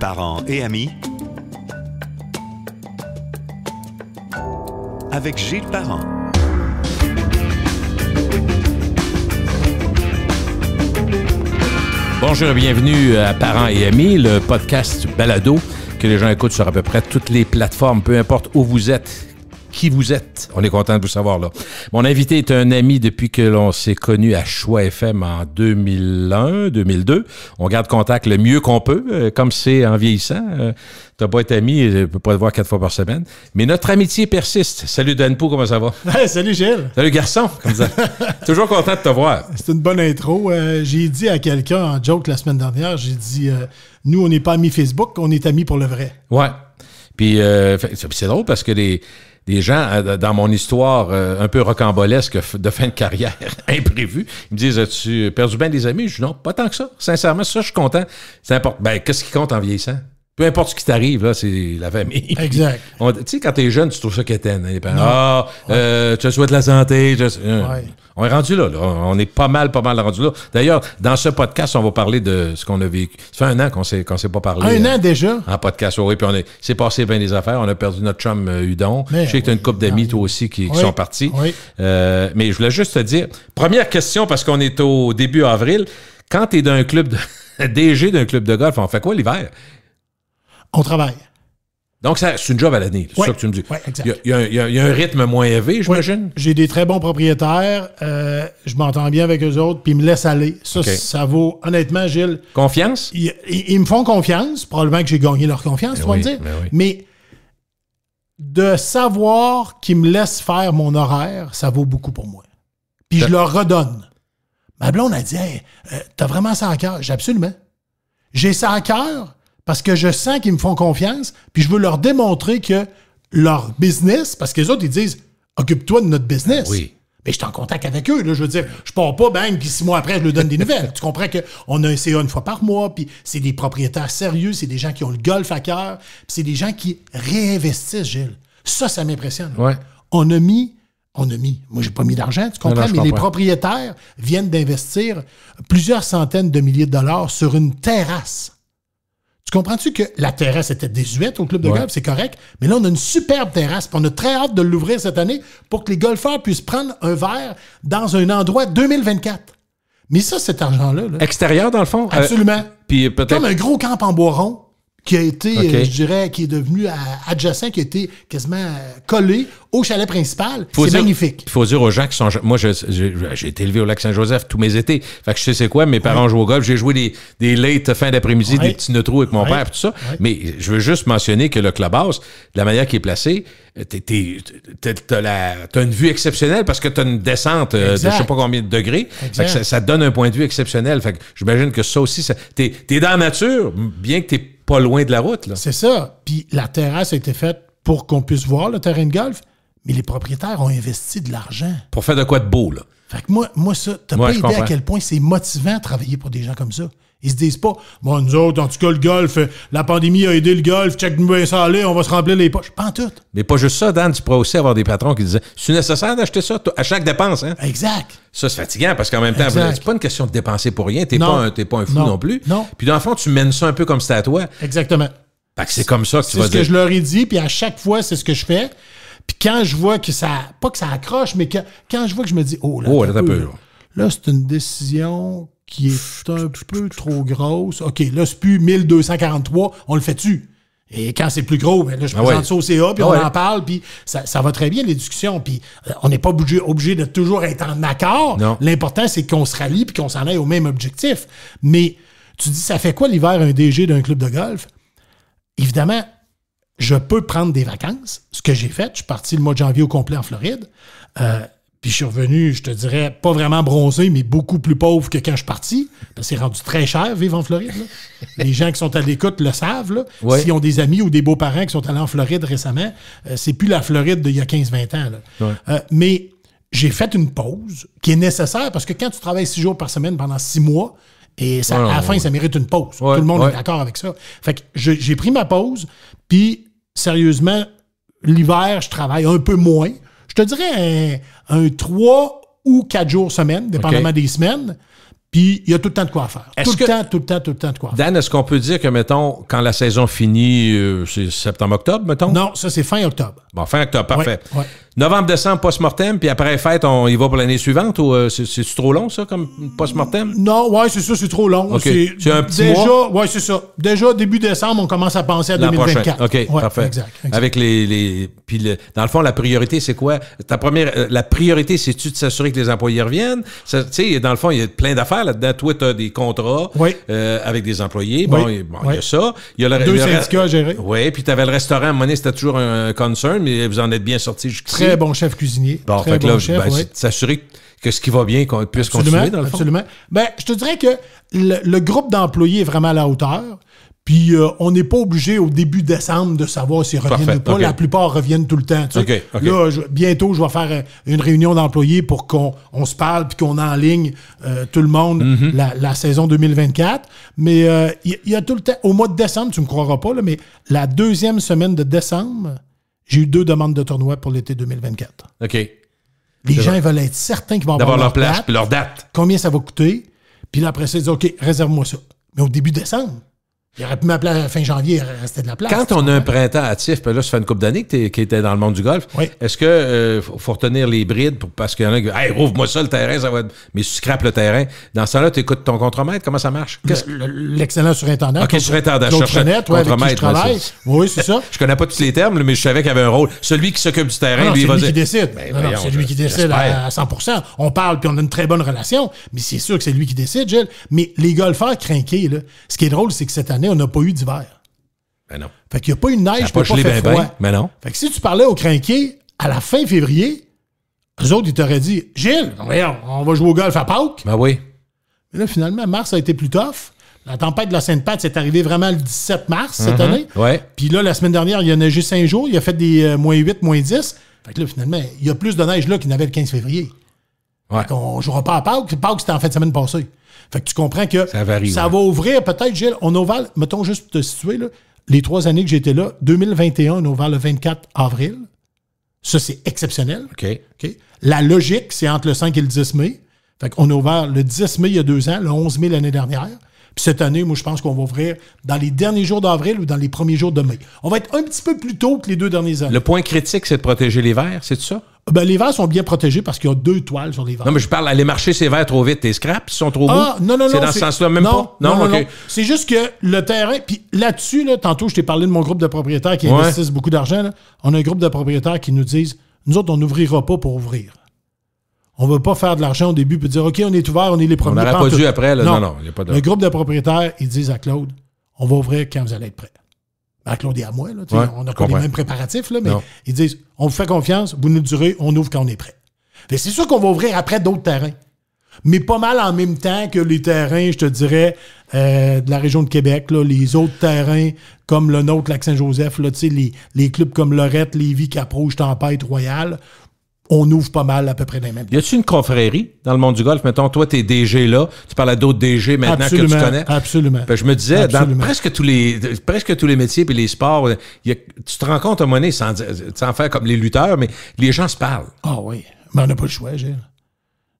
Parents et amis avec Gilles Parent. Bonjour et bienvenue à Parents et amis, le podcast Balado que les gens écoutent sur à peu près toutes les plateformes, peu importe où vous êtes, qui vous êtes. On est content de vous savoir là. Mon invité est un ami depuis que l'on s'est connu à Choix FM en 2001, 2002. On garde contact le mieux qu'on peut, euh, comme c'est en vieillissant. Euh, t'as pas été ami, on euh, peux pas te voir quatre fois par semaine. Mais notre amitié persiste. Salut Dan comment ça va? salut Gilles. Salut garçon. Toujours content de te voir. C'est une bonne intro. j'ai dit à quelqu'un en joke la semaine dernière, j'ai dit Nous, on n'est pas amis Facebook, on est amis pour le vrai. Ouais. Puis c'est drôle parce que les, des gens euh, dans mon histoire euh, un peu rocambolesque de fin de carrière imprévue. Ils me disent As-tu perdu bien des amis Je dis non, pas tant que ça. Sincèrement, ça, je suis content. C'est important. Ben, qu'est-ce qui compte en vieillissant peu importe ce qui t'arrive, là, c'est la famille. Exact. Tu sais, quand t'es jeune, tu trouves ça quétaine. Hein, ah, euh, je te souhaite la santé. Euh, on est rendu là, là, On est pas mal, pas mal rendu là. D'ailleurs, dans ce podcast, on va parler de ce qu'on a vécu. Ça fait un an qu'on s'est, qu'on s'est pas parlé. Un hein. an déjà? En podcast, oui. Puis on est, c'est passé bien des affaires. On a perdu notre chum euh, Udon. je sais que t'as une couple d'amis, toi aussi, qui, sont partis. Oui. Euh, mais je voulais juste te dire, première question, parce qu'on est au début avril. Quand t'es d'un club de... DG d'un club de golf, on fait quoi l'hiver? on travaille. Donc, c'est une job à l'année, c'est que tu me dis. Oui, exact. Il, y a, un rythme moins élevé, j'imagine? j'ai des très bons propriétaires, euh, je m'entends bien avec eux autres, puis ils me laissent aller. Ça, ça vaut, honnêtement, Gilles. Confiance? Ils, me font confiance, probablement que j'ai gagné leur confiance, mais ben tu me dire. Ben mais, de savoir qu'ils me laissent faire mon horaire, ça vaut beaucoup pour moi. Puis je leur redonne. Ma blonde a dit hey, euh, T'as vraiment ça à cœur? J'ai absolument. J'ai ça à cœur parce que je sens qu'ils me font confiance, puis je veux leur démontrer que leur business, parce que les autres, ils disent occupe-toi de notre business. Oui. Mais je suis en contact avec eux. je veux dire, je pars pas, bang, puis six mois après, je leur donne des nouvelles. tu comprends qu'on a un CA une fois par mois, puis c'est des propriétaires sérieux, c'est des gens qui ont le golf à cœur, puis c'est des gens qui réinvestissent, Gilles. Ça, ça m'impressionne. Ouais. On a mis on a mis. Moi, j'ai pas mis d'argent, tu comprends, mais les propriétaires viennent d'investir plusieurs centaines de milliers de dollars sur une terrasse tu comprends-tu que la terrasse était désuète au club de golf, c'est correct, mais là, on a une superbe terrasse, on a très hâte de l'ouvrir cette année pour que les golfeurs puissent prendre un verre dans un endroit 2024. Mais ça, cet argent-là. Extérieur, dans le fond. Euh, Absolument. puis peut-être. Comme un gros camp en bois rond qui a été, euh, je dirais, qui est devenu euh, adjacent, qui a été quasiment euh, collé au chalet principal. C'est magnifique. Il faut dire aux gens qui sont... Moi, j'ai été élevé au lac Saint-Joseph tous mes étés. Fait que je sais c'est quoi, mes parents jouent au golf. J'ai joué des, des late fin d'après-midi, des petits neutrous avec mon père, tout ça. Mais je veux juste mentionner que le clubhouse, de la manière qu'il est placé, t'as une vue exceptionnelle parce que t'as une descente de je sais pas combien de degrés. ça, donne un point de vue exceptionnel. Fait que j'imagine que ça aussi, t'es es dans la nature, bien que t'es pas loin de la route. C'est ça. Puis la terrasse a été faite pour qu'on puisse voir le terrain de golf, mais les propriétaires ont investi de l'argent. Pour faire de quoi de beau, là. Fait que moi, moi ça, t'as pas idée à quel point c'est motivant de travailler pour des gens comme ça. Ils se disent pas, bon, nous autres, en tout cas, le golf, euh, la pandémie a aidé le golf, check nous va aller, on va se remplir les poches. Pas en tout. Mais pas juste ça, Dan, tu pourrais aussi avoir des patrons qui disaient, c'est nécessaire d'acheter ça à chaque dépense, hein? Exact. Ça, c'est fatigant parce qu'en même temps, c'est pas une question de dépenser pour rien, t'es pas, pas, un fou non. plus. Non. Puis dans le fond, tu mènes ça un peu comme c'était à toi. Exactement. Fait que c'est comme ça que tu vas dire. C'est ce que je leur ai dit, puis à chaque fois, c'est ce que je fais. Puis quand je vois que ça, pas que ça accroche, mais que, quand je vois que je me dis, oh là, oh, là c'est une décision qui est un peu trop grosse. OK, là, c'est plus 1243, on le fait-tu? Et quand c'est plus gros, ben là, je ah présente ça au CA, puis ah on en parle, puis ça, va très bien, les discussions. Puis euh, on n'est pas obligé, obligé, de toujours être en accord. L'important, c'est qu'on se rallie, puis qu'on s'en aille au même objectif. Mais tu dis, ça fait quoi l'hiver un DG d'un club de golf? Évidemment, je peux prendre des vacances, ce que j'ai fait. Je suis parti le mois de janvier au complet en Floride. Euh, je suis revenu, je te dirais, pas vraiment bronzé, mais beaucoup plus pauvre que quand je suis parti. Parce que c'est rendu très cher vivre en Floride. Les gens qui sont à l'écoute le savent. Là. S'ils ont des amis ou des beaux-parents qui sont allés en Floride récemment, euh, c'est plus la Floride d'il y a 15-20 ans. Euh, mais j'ai fait une pause qui est nécessaire parce que quand tu travailles six jours par semaine pendant six mois, et ça, à la fin, ça mérite une pause. Tout le monde est d'accord avec ça. Fait que j'ai pris ma pause, puis sérieusement, l'hiver, je travaille un peu moins je te dirais un, 3 ou 4 jours semaine, dépendamment des semaines. Puis il y a tout le temps de quoi faire. Tout le temps, tout le temps, tout le temps de quoi Dan, est-ce qu'on peut dire que, mettons, quand la saison finit, euh, c'est septembre-octobre, mettons? Non, ça, c'est fin octobre. Bon, fin octobre, parfait. Novembre-décembre, post-mortem, puis après fête, on y va pour l'année suivante ou euh, c'est c'est trop long, ça, comme post-mortem? Non, ouais, c'est ça, c'est trop long. C'est un petit déjà, mois? Ouais, c'est ça. Déjà, début décembre, on commence à penser à 2024. OK, parfait. Exact, Avec les... les puis dans le fond, la priorité, c'est quoi? Ta première... Euh, la priorité, c'est-tu de s'assurer que les employés reviennent? Tu sais, dans le fond, il y a plein d'affaires là-dedans. Toi, tu as des contrats euh, avec des employés. Bon, il y a ça. Il y a le, Deux syndicats à gérer. Oui, puis tu avais le restaurant. À c'était toujours un concern, mais vous en êtes bien sorti jusqu'ici. Très bon chef cuisinier. Bon, Très bon là, chef, ben, s'assurer que ce qui va bien qu'on puisse continuer, dans le Absolument. Ben, je te dirais que le groupe d'employés est vraiment à la hauteur. Puis euh, on n'est pas obligé au début décembre de savoir s'ils reviennent ou pas. La plupart reviennent tout le temps. Là, bientôt, je vais faire euh, une réunion d'employés pour qu'on se parle puis qu'on en ligne euh, tout le monde mhm. la, saison 2024. Mais il y, a tout le temps. Au mois de décembre, tu me croiras pas, mais la deuxième semaine de décembre, j'ai eu deux demandes de tournoi pour l'été 2024. OK. Les gens veulent être certains qu'ils vont avoir leur, leur place, puis leur date. Combien ça va coûter? Puis après ça, ils OK, réserve-moi ça. Mais au début décembre. Il aurait pu m'appeler à fin janvier, il aurait de la place. Quand on a un printemps actif, puis là, ça fait une coupe d'année, que tu dans le monde du golf, oui. est-ce que euh, faut retenir les brides pour, parce qu'il y en a qui Hey, rouvre-moi ça le terrain, ça va être... Mais si tu scrapes le terrain, dans ça là tu écoutes ton contremaître, comment ça marche? L'excellent surintendant. OK, surintendant, je cherche ouais, contremaître. oui, c'est ça. je connais pas tous les termes, mais je savais qu'il y avait un rôle. Celui qui s'occupe du terrain, lui, il va dire. Ben, c'est lui qui décide. non, c'est lui qui décide à 100 On parle, puis on a une très bonne relation, mais c'est sûr que c'est lui qui décide, Gilles. Mais les golfeurs crinqués, là, ce qui est drôle, c'est que cette année, on n'a pas eu d'hiver. Ben non. Fait qu'il n'y a pas eu de neige, pour pas, pas fait ben froid. Ben, non. Fait que si tu parlais au crinqués à la fin février, eux autres, ils t'auraient dit « Gilles, on va jouer au golf à Pâques. » Ben oui. Mais là, finalement, mars a été plus tough. La tempête de la Sainte-Pat, c'est arrivé vraiment le 17 mars cette mhm. année. Ouais. Puis là, la semaine dernière, il y a neigé cinq jours. Il a fait des euh, moins 8, moins 10. Fait que là, finalement, il y a plus de neige là qu'il avait le 15 février. On ne jouera pas à Pâques. que c'était en fait la semaine passée. Fait que tu comprends que ça, va ouvrir peut-être, Gilles. On a mettons juste de te situer, là, les trois années que j'étais là, 2021, on a le 24 avril. Ça, c'est exceptionnel. La logique, c'est entre le 5 et le 10 mai. Fait qu'on a ouvert le 10 mai il y a deux ans, le 11 mai l'année dernière cette année, moi, je pense qu'on va ouvrir dans les derniers jours d'avril ou dans les premiers jours de mai. On va être un petit peu plus tôt que les deux derniers années. Le point critique, c'est de protéger les verres, c'est ça? Ah, ben, les verres sont bien protégés parce qu'il y a deux toiles sur les verres. Non, mais je parle, Les marcher ces verres trop vite, tes scraps sont trop ah, non, non, non. C'est dans ce sens-là, même pas? Non, non, C'est juste que le terrain, puis là-dessus, là, tantôt, je t'ai parlé de mon groupe de propriétaires qui investissent beaucoup d'argent. On a un groupe de propriétaires qui nous disent, nous autres, on n'ouvrira pas pour ouvrir. On ne veut pas faire de l'argent au début puis dire OK, on est ouvert, on est les premiers. On n'aurait pas dû après. Là, non, non, il n'y a pas de... Le groupe de propriétaires, ils disent à Claude on va ouvrir quand vous allez être prêt. Ben, Claude et à moi, là, on a quand les mêmes préparatifs, là, mais ils disent on vous fait confiance, vous nous durez. on ouvre quand on est prêt. C'est sûr qu'on va ouvrir après d'autres terrains, mais pas mal en même temps que les terrains, je te dirais, euh, de la région de Québec, les autres terrains comme le nôtre, Lac-Saint-Joseph, les, les clubs comme Lorette, Lévis, approchent Tempête, Royal on ouvre pas mal à peu près les mêmes. Y a-tu une confrérie dans le monde du golf? Mettons, toi, t'es DG là, tu parles à d'autres DG maintenant que tu connais. Absolument. Ben, je me disais, dans presque tous les, presque tous les métiers et les sports, euh, y tu te rends compte à monnaie sans, sans, faire comme les lutteurs, mais les gens se parlent. Ah oui. Mais on n'a pas le choix, Gilles.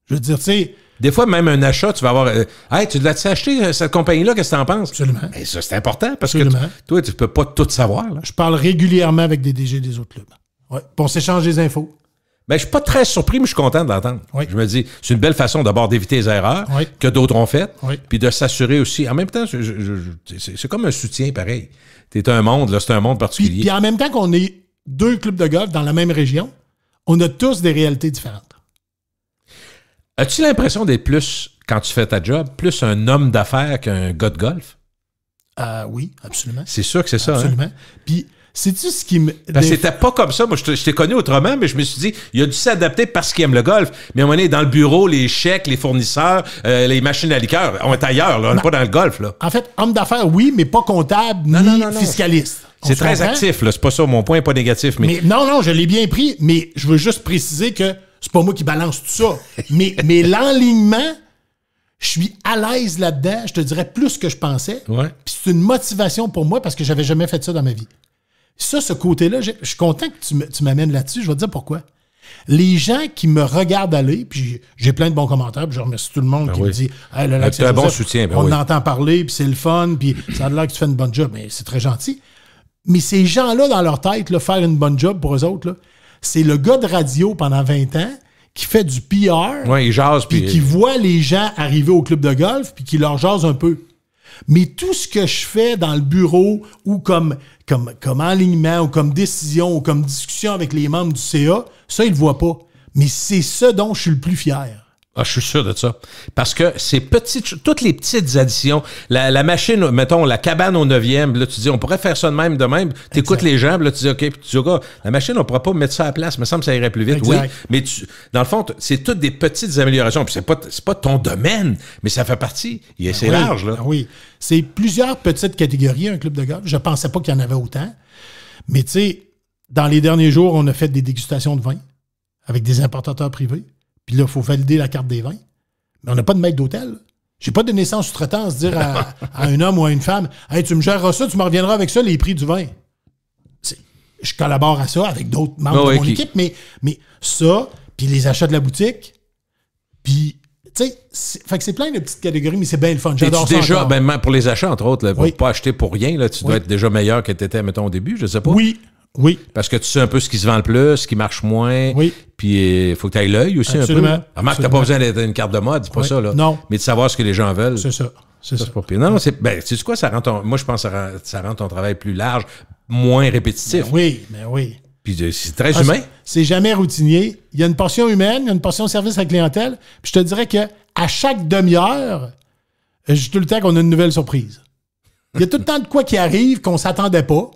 Je veux dire, tu sais. Des fois, même un achat, tu vas avoir. Euh, hey, tu l'as acheté, euh, cette compagnie-là, qu'est-ce que t'en penses? Absolument. Mais ben, ça, c'est important parce que toi, tu peux pas tout savoir. Là. Je parle régulièrement avec des DG des autres clubs. Ouais. Pour s'échanger des infos. Mais ben, je suis pas très surpris, mais je suis content de l'entendre. Je me dis, c'est une belle façon d'abord d'éviter les erreurs que d'autres ont faites, puis de s'assurer aussi. En même temps, c'est comme un soutien pareil. es un monde, là, c'est un monde particulier. Puis, en même temps qu'on est deux clubs de golf dans la même région, on a tous des réalités différentes. As-tu l'impression d'être plus, quand tu fais ta job, plus un homme d'affaires qu'un gars de golf? Euh, oui, absolument. C'est sûr que c'est ça. Hein? Absolument. Puis c'est-tu ce qui me. Ben, c'était pas comme ça. Moi, je t'ai connu autrement, mais je me suis dit, il a dû s'adapter parce qu'il aime le golf. Mais à un moment donné, dans le bureau, les chèques, les fournisseurs, euh, les machines à liqueur, on est ailleurs, on n'est pas dans le golf. En fait, homme d'affaires, oui, mais pas comptable ni fiscaliste. C'est très actif, là. C'est pas ça, mon point pas négatif. Mais, non, non, je l'ai bien pris, mais je veux juste préciser que c'est pas moi qui balance tout ça. mais mais l'enlignement, je suis à l'aise là-dedans, je te dirais plus que je pensais. c'est une motivation pour moi parce que j'avais jamais fait ça dans ma vie. Ça, ce côté-là, je suis content que tu m'amènes là-dessus. Je vais te dire pourquoi. Les gens qui me regardent aller, puis j'ai plein de bons commentaires, puis je remercie tout le monde ben qui me dit hey, ben, un bon soutien. Ben on entend parler, puis c'est le fun, puis ça a l'air que tu fais une bonne job, mais c'est très gentil. Mais ces gens-là, dans leur tête, faire une bonne job pour eux autres, c'est le gars de radio pendant 20 ans qui fait du PR, il jase, puis, puis qui voit les gens arriver au club de golf, puis qui leur jase un peu. Mais tout ce que je fais dans le bureau ou comme, comme, alignement ou comme décision ou comme discussion avec les membres du CA, ça, ils ne le voient pas. Mais c'est ce dont je suis le plus fier. Ah, je suis sûr de ça. Parce que c'est petites, toutes les petites additions, la, machine, mettons, la cabane au neuvième, là, tu dis, on pourrait faire ça de même, de même. Tu écoutes les gens, là, tu dis, OK, puis tu dis, oh, la machine, on ne pourra pas mettre ça à la place, mais me semble que ça irait plus vite. Oui, mais dans le fond, c'est toutes des petites améliorations. Puis c'est pas, pas ton domaine, mais ça fait partie. c'est ah large, là. Ah oui. C'est plusieurs petites catégories, un club de golf. Je pensais pas qu'il y en avait autant. Mais tu sais, dans les derniers jours, on a fait des dégustations de vin avec des importateurs privés. Puis là, il faut valider la carte des vins. Mais on n'a pas de maître d'hôtel. J'ai pas de naissance sous se dire à, un homme ou à une femme tu me géreras ça, tu me reviendras avec ça, les prix du vin. Je collabore à ça avec d'autres membres de mon équipe, mais, mais ça, puis les achats de la boutique, puis tu sais, fait que c'est plein de petites catégories, mais c'est bien le fun. J'adore ça. déjà, ben, pour les achats, entre autres, là, pas acheter pour rien, là, tu dois être déjà meilleur que tu étais, mettons, au début, je sais pas. Oui, oui. Parce que tu sais un peu ce qui se vend le plus, ce qui marche moins. Oui. Puis il euh, faut que tu ailles l'œil aussi un peu. tu n'as pas besoin d'être une carte de mode, c'est pas ça, là. Non. Mais de savoir ce que les gens veulent. C'est ça. C'est ça. Non, non, c'est. Ben, tu sais quoi, ça rend Moi, je pense que ça rend, ton travail plus large, moins répétitif. Ben oui, mais ben oui. Puis euh, c'est très humain. C'est jamais routinier. Il y a une portion humaine, il y a une portion service à la clientèle. Puis je te dirais que à chaque demi-heure, je tout le temps qu'on a une nouvelle surprise. Il y a tout le temps de quoi qui arrive qu'on s'attendait pas.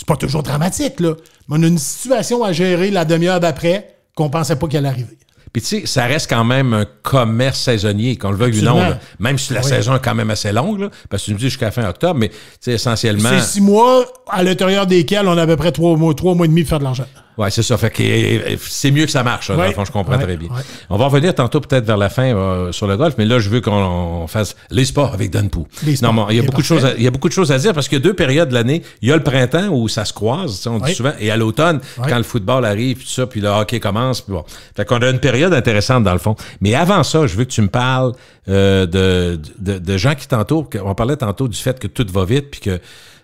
C'est pas toujours dramatique, là. Mais on a une situation à gérer la demi-heure d'après qu'on pensait pas qu'elle arrivait. Puis tu sais, ça reste quand même un commerce saisonnier, qu'on le veuille ou non. Même si la saison est quand même assez longue, parce que tu me dis jusqu'à fin octobre, mais essentiellement... C'est six mois à l'intérieur desquels on avait près trois mois, trois mois et demi pour faire de l'argent. Oui, c'est ça. c'est mieux que ça marche, hein, dans le fond, je comprends très bien. On va revenir tantôt peut-être vers la fin euh, sur le golf, mais là, je veux qu'on fasse les sports avec Dan Pou. Non, mais il y, a beaucoup de choses à, il y a beaucoup de choses à dire parce qu'il y a deux périodes de l'année. Il y a le printemps où ça se croise, on dit souvent, et à l'automne, quand le football arrive, puis ça, puis le hockey commence, bon. Fait qu'on a une période intéressante dans le fond. Mais avant ça, je veux que tu me parles euh, de, de, de gens qui t'entourent. On parlait tantôt du fait que tout va vite, puis que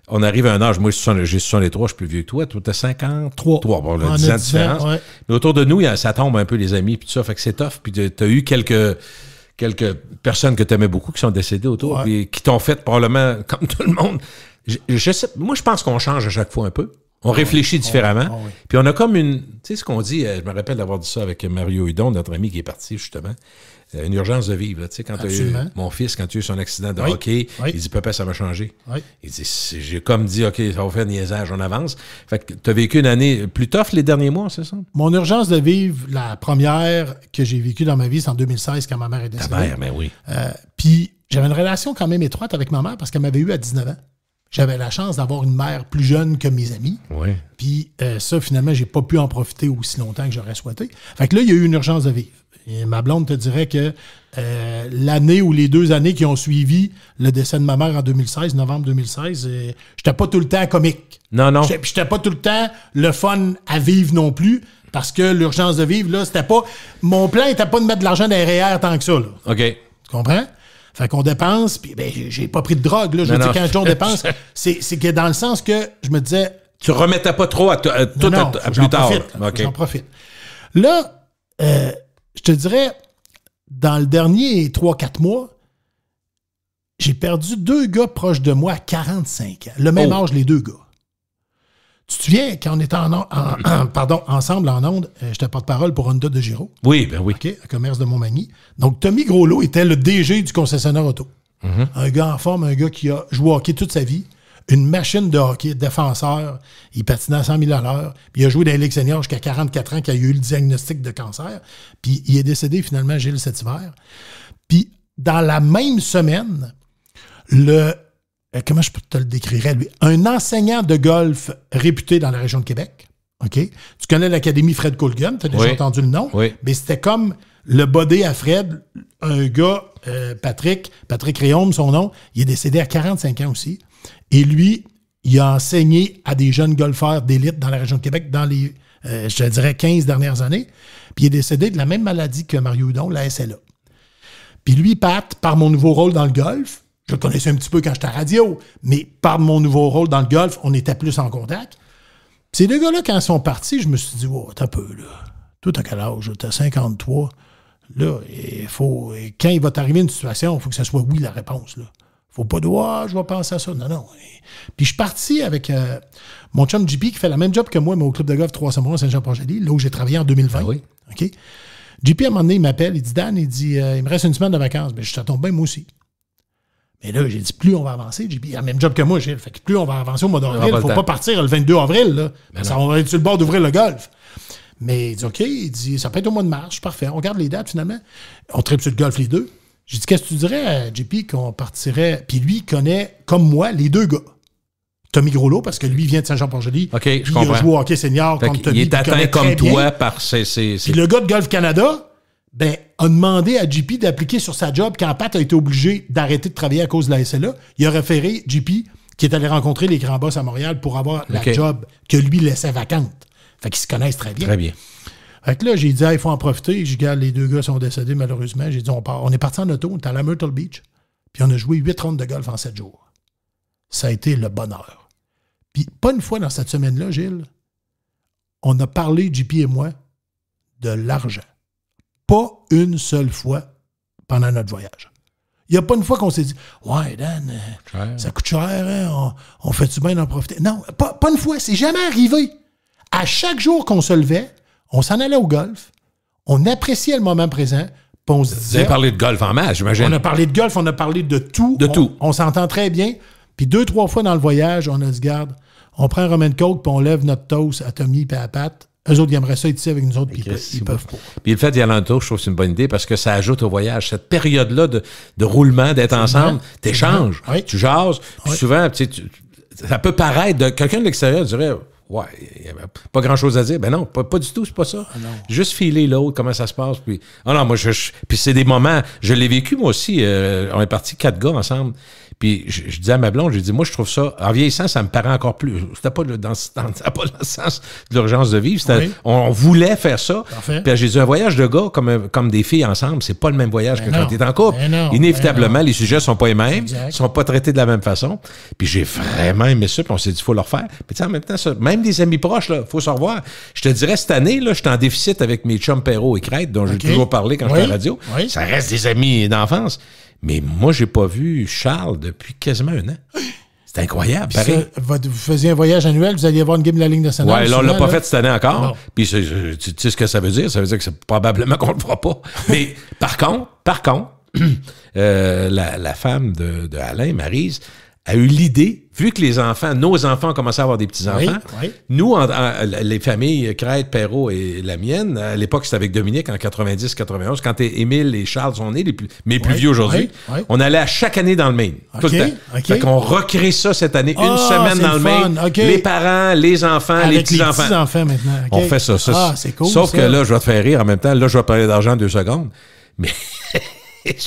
on arrive à un âge, moi j'ai 63, je suis plus vieux que toi, toi t'as 53. 3, bon, ans de différence. Mais autour de nous, ça tombe un peu les amis, puis tout ça, fait que c'est tough. Puis t'as eu quelques quelques personnes que t'aimais beaucoup qui sont décédées autour, qui t'ont fait probablement, comme tout le monde, je, moi je pense qu'on change à chaque fois un peu. On réfléchit différemment. Puis on a comme une. Tu sais ce qu'on dit, euh, je me rappelle d'avoir dit ça avec Mario Hudon, notre ami qui est parti justement. Euh, une urgence de vivre. sais, quand as eu, mon fils, quand tu as eu son accident de hockey, il dit Papa, ça va changer. Il dit J'ai comme dit OK, ça va faire niaisage, on avance. Fait que tu as vécu une année plus tough les derniers mois, c'est ça Mon urgence de vivre, la première que j'ai vécue dans ma vie, c'est en 2016 quand ma mère est décédée. Ta mère, mais ben oui. Euh, puis j'avais une relation quand même étroite avec ma mère parce qu'elle m'avait eu à 19 ans. J'avais la chance d'avoir une mère plus jeune que mes amis. Puis euh, ça, finalement, j'ai pas pu en profiter aussi longtemps que j'aurais souhaité. Fait que là, il y a eu une urgence de vivre. Et ma blonde te dirait que euh, l'année ou les deux années qui ont suivi le décès de ma mère en 2016, novembre 2016, euh, j'étais pas tout le temps comique. Non, non. J'étais pas tout le temps le fun à vivre non plus. Parce que l'urgence de vivre, là, c'était pas. Mon plan était pas de mettre de l'argent derrière tant que ça, là. OK. Tu comprends? Fait qu'on dépense, puis ben, j'ai pas pris de drogue, là. Je dis, quand je dépense, c'est que dans le sens que je me disais. Tu remettais pas trop à, tout à, plus tard. J'en profite. Là, euh, je te dirais, dans le dernier 3-4 mois, j'ai perdu deux gars proches de moi à 45 ans. Le même oh. âge, les deux gars. Tu te souviens, quand on était pardon, ensemble en onde, euh, je porte-parole pour Honda de Giro. Oui, ben oui. OK, commerce de Montmagny. Donc, Tommy Groslo était le DG du concessionnaire auto. Mhm. Un gars en forme, un gars qui a joué au hockey toute sa vie, une machine de hockey, défenseur. Il patinait à 100 000 à l'heure. Puis il a joué dans les seniors jusqu'à 44 ans, qui a eu le diagnostic de cancer. Puis il est décédé finalement, Gilles, cet hiver. Puis dans la même semaine, le. Euh, comment je peux te le décrire, lui? Un enseignant de golf réputé dans la région de Québec. OK? Tu connais l'Académie Fred Colgan, tu déjà entendu le nom. Mais c'était comme le body à Fred, un gars, euh, Patrick, Patrick Réaume, son nom, il est décédé à 45 ans aussi. Et lui, il a enseigné à des jeunes golfeurs d'élite dans la région de Québec dans les, euh, je dirais, 15 dernières années. Puis il est décédé de la même maladie que Mario Houdon, la SLA. Puis lui, Pat, par mon nouveau rôle dans le golf, je le connaissais un petit peu quand j'étais à radio, mais par mon nouveau rôle dans le golf, on était plus en contact. Puis ces deux gars-là, quand ils sont partis, je me suis dit, oh, t'as un peu, là. Toi, t'as quel âge? T'as 53. Là, il faut. Quand il va t'arriver une situation, il faut que ce soit oui la réponse, là. Faut pas dire « je vais penser à ça. Non, non. Puis je suis parti avec euh, mon chum JP qui fait la même job que moi, mais au club de golf 300 saint jean port là où j'ai travaillé en 2020. Ah OK? JP, à un moment donné, il m'appelle, il dit Dan, il dit euh, Il me reste une semaine de vacances. Mais ben, je suis tombé moi aussi. Mais là, j'ai dit Plus on va avancer, JP, il a le même job que moi, Gilles. Fait que plus on va avancer au mois d'avril, il ne faut pas partir le 22 avril, là. Ben ça, on va être sur le bord d'ouvrir le golf. Mais il dit OK, il dit Ça peut être au mois de mars, parfait. On regarde les dates finalement. On tripe sur le golf les deux. J'ai dit, qu'est-ce que tu dirais à JP qu'on partirait? Puis lui, connaît, comme moi, les deux gars. Tommy Groslo, parce que lui vient de Saint-Jean-Port-Joli. OK, je comprends. Il a au hockey senior Tommy. Il est atteint comme toi par ses, Puis le gars de Golf Canada, ben, a demandé à JP d'appliquer sur sa job quand Pat a été obligé d'arrêter de travailler à cause de la SLA. Il a référé JP, qui est allé rencontrer les grands boss à Montréal pour avoir la job que lui laissait vacante. Fait qu'ils se connaissent très bien. Très bien. Fait là, j'ai dit, il faut en profiter. Je regarde, les deux gars sont décédés, malheureusement. J'ai dit, on part. On est parti en auto, on est allé à Myrtle Beach, puis on a joué huit rondes de golf en sept jours. Ça a été le bonheur. Puis, pas une fois dans cette semaine-là, Gilles, on a parlé, JP et moi, de l'argent. Pas une seule fois pendant notre voyage. Il n'y a pas une fois qu'on s'est dit Ouais, Dan, euh, ça coûte cher, hein, on, fait du bien d'en profiter? Non, pas, pas une fois, c'est jamais arrivé. À chaque jour qu'on se levait, on s'en allait au golf, on appréciait le moment présent, puis on se disait... Vous avez parlé de golf en masse, j'imagine. On a parlé de golf, on a parlé de tout. De tout. On s'entend très bien. Puis deux, trois fois dans le voyage, on a dit, garde, on prend un Roman Coke, puis on lève notre toast à Tommy et à Pat. Eux autres, ils aimeraient ça être ici avec nous autres, puis ils, peuvent Puis le fait d'y aller en tour, je trouve que c'est une bonne idée parce que ça ajoute au voyage. Cette période-là de, roulement, d'être ensemble, t'échanges, tu jases. Puis souvent, tu ça peut paraître, quelqu'un de l'extérieur dirait ouais, il n'y avait pas grand-chose à dire. Ben non, pas, du tout, c'est pas ça. Ah Juste filer l'autre, comment ça se passe. Puis, ah non, moi, je, puis c'est des moments, je l'ai vécu moi aussi. Euh, on est parti quatre gars ensemble. Puis je, disais à ma blonde, j'ai dit, moi, je trouve ça, en vieillissant, ça me paraît encore plus. C'était pas dans, le sens de l'urgence de vivre. On voulait faire ça. Puis j'ai dit, un voyage de gars comme, comme des filles ensemble, c'est pas le même voyage ben que quand tu es en couple. Ben Inévitablement, ben les sujets sont pas les mêmes, ne sont pas traités de la même façon. Puis j'ai vraiment aimé ça, puis on s'est dit, faut le refaire. Puis en même temps, ça, même des amis proches, il faut se revoir. Je te dirais, cette année, là, je suis en déficit avec mes chums Perrault et Crête, dont j'ai toujours parlé quand j'étais la radio. Ça reste des amis d'enfance. Mais moi, j'ai pas vu Charles depuis quasiment un an. C'est incroyable. vous faisiez un voyage annuel, vous alliez voir une game de la Ligue nationale. Oui, là, on l'a pas fait cette année encore. Puis tu, sais ce que ça veut dire? Ça veut dire que c'est probablement qu'on le voit pas. Mais par contre, par contre, euh, la, femme de, Alain, Marise, a eu l'idée, vu que les enfants, nos enfants commencé à avoir des petits-enfants, nous, les familles Crête, Perrault et la mienne, à l'époque, c'était avec Dominique en 90-91, quand Émile et Charles sont nés, les plus, mais plus vieux aujourd'hui, on allait à chaque année dans le Maine, okay, tout le temps. Fait qu'on recrée ça cette année, une ah, semaine dans le Maine, les parents, les enfants, les petits-enfants. maintenant, On fait ça. Ah, cool, Sauf que là, je vais te faire rire en même temps, là, je vais parler d'argent deux secondes, mais...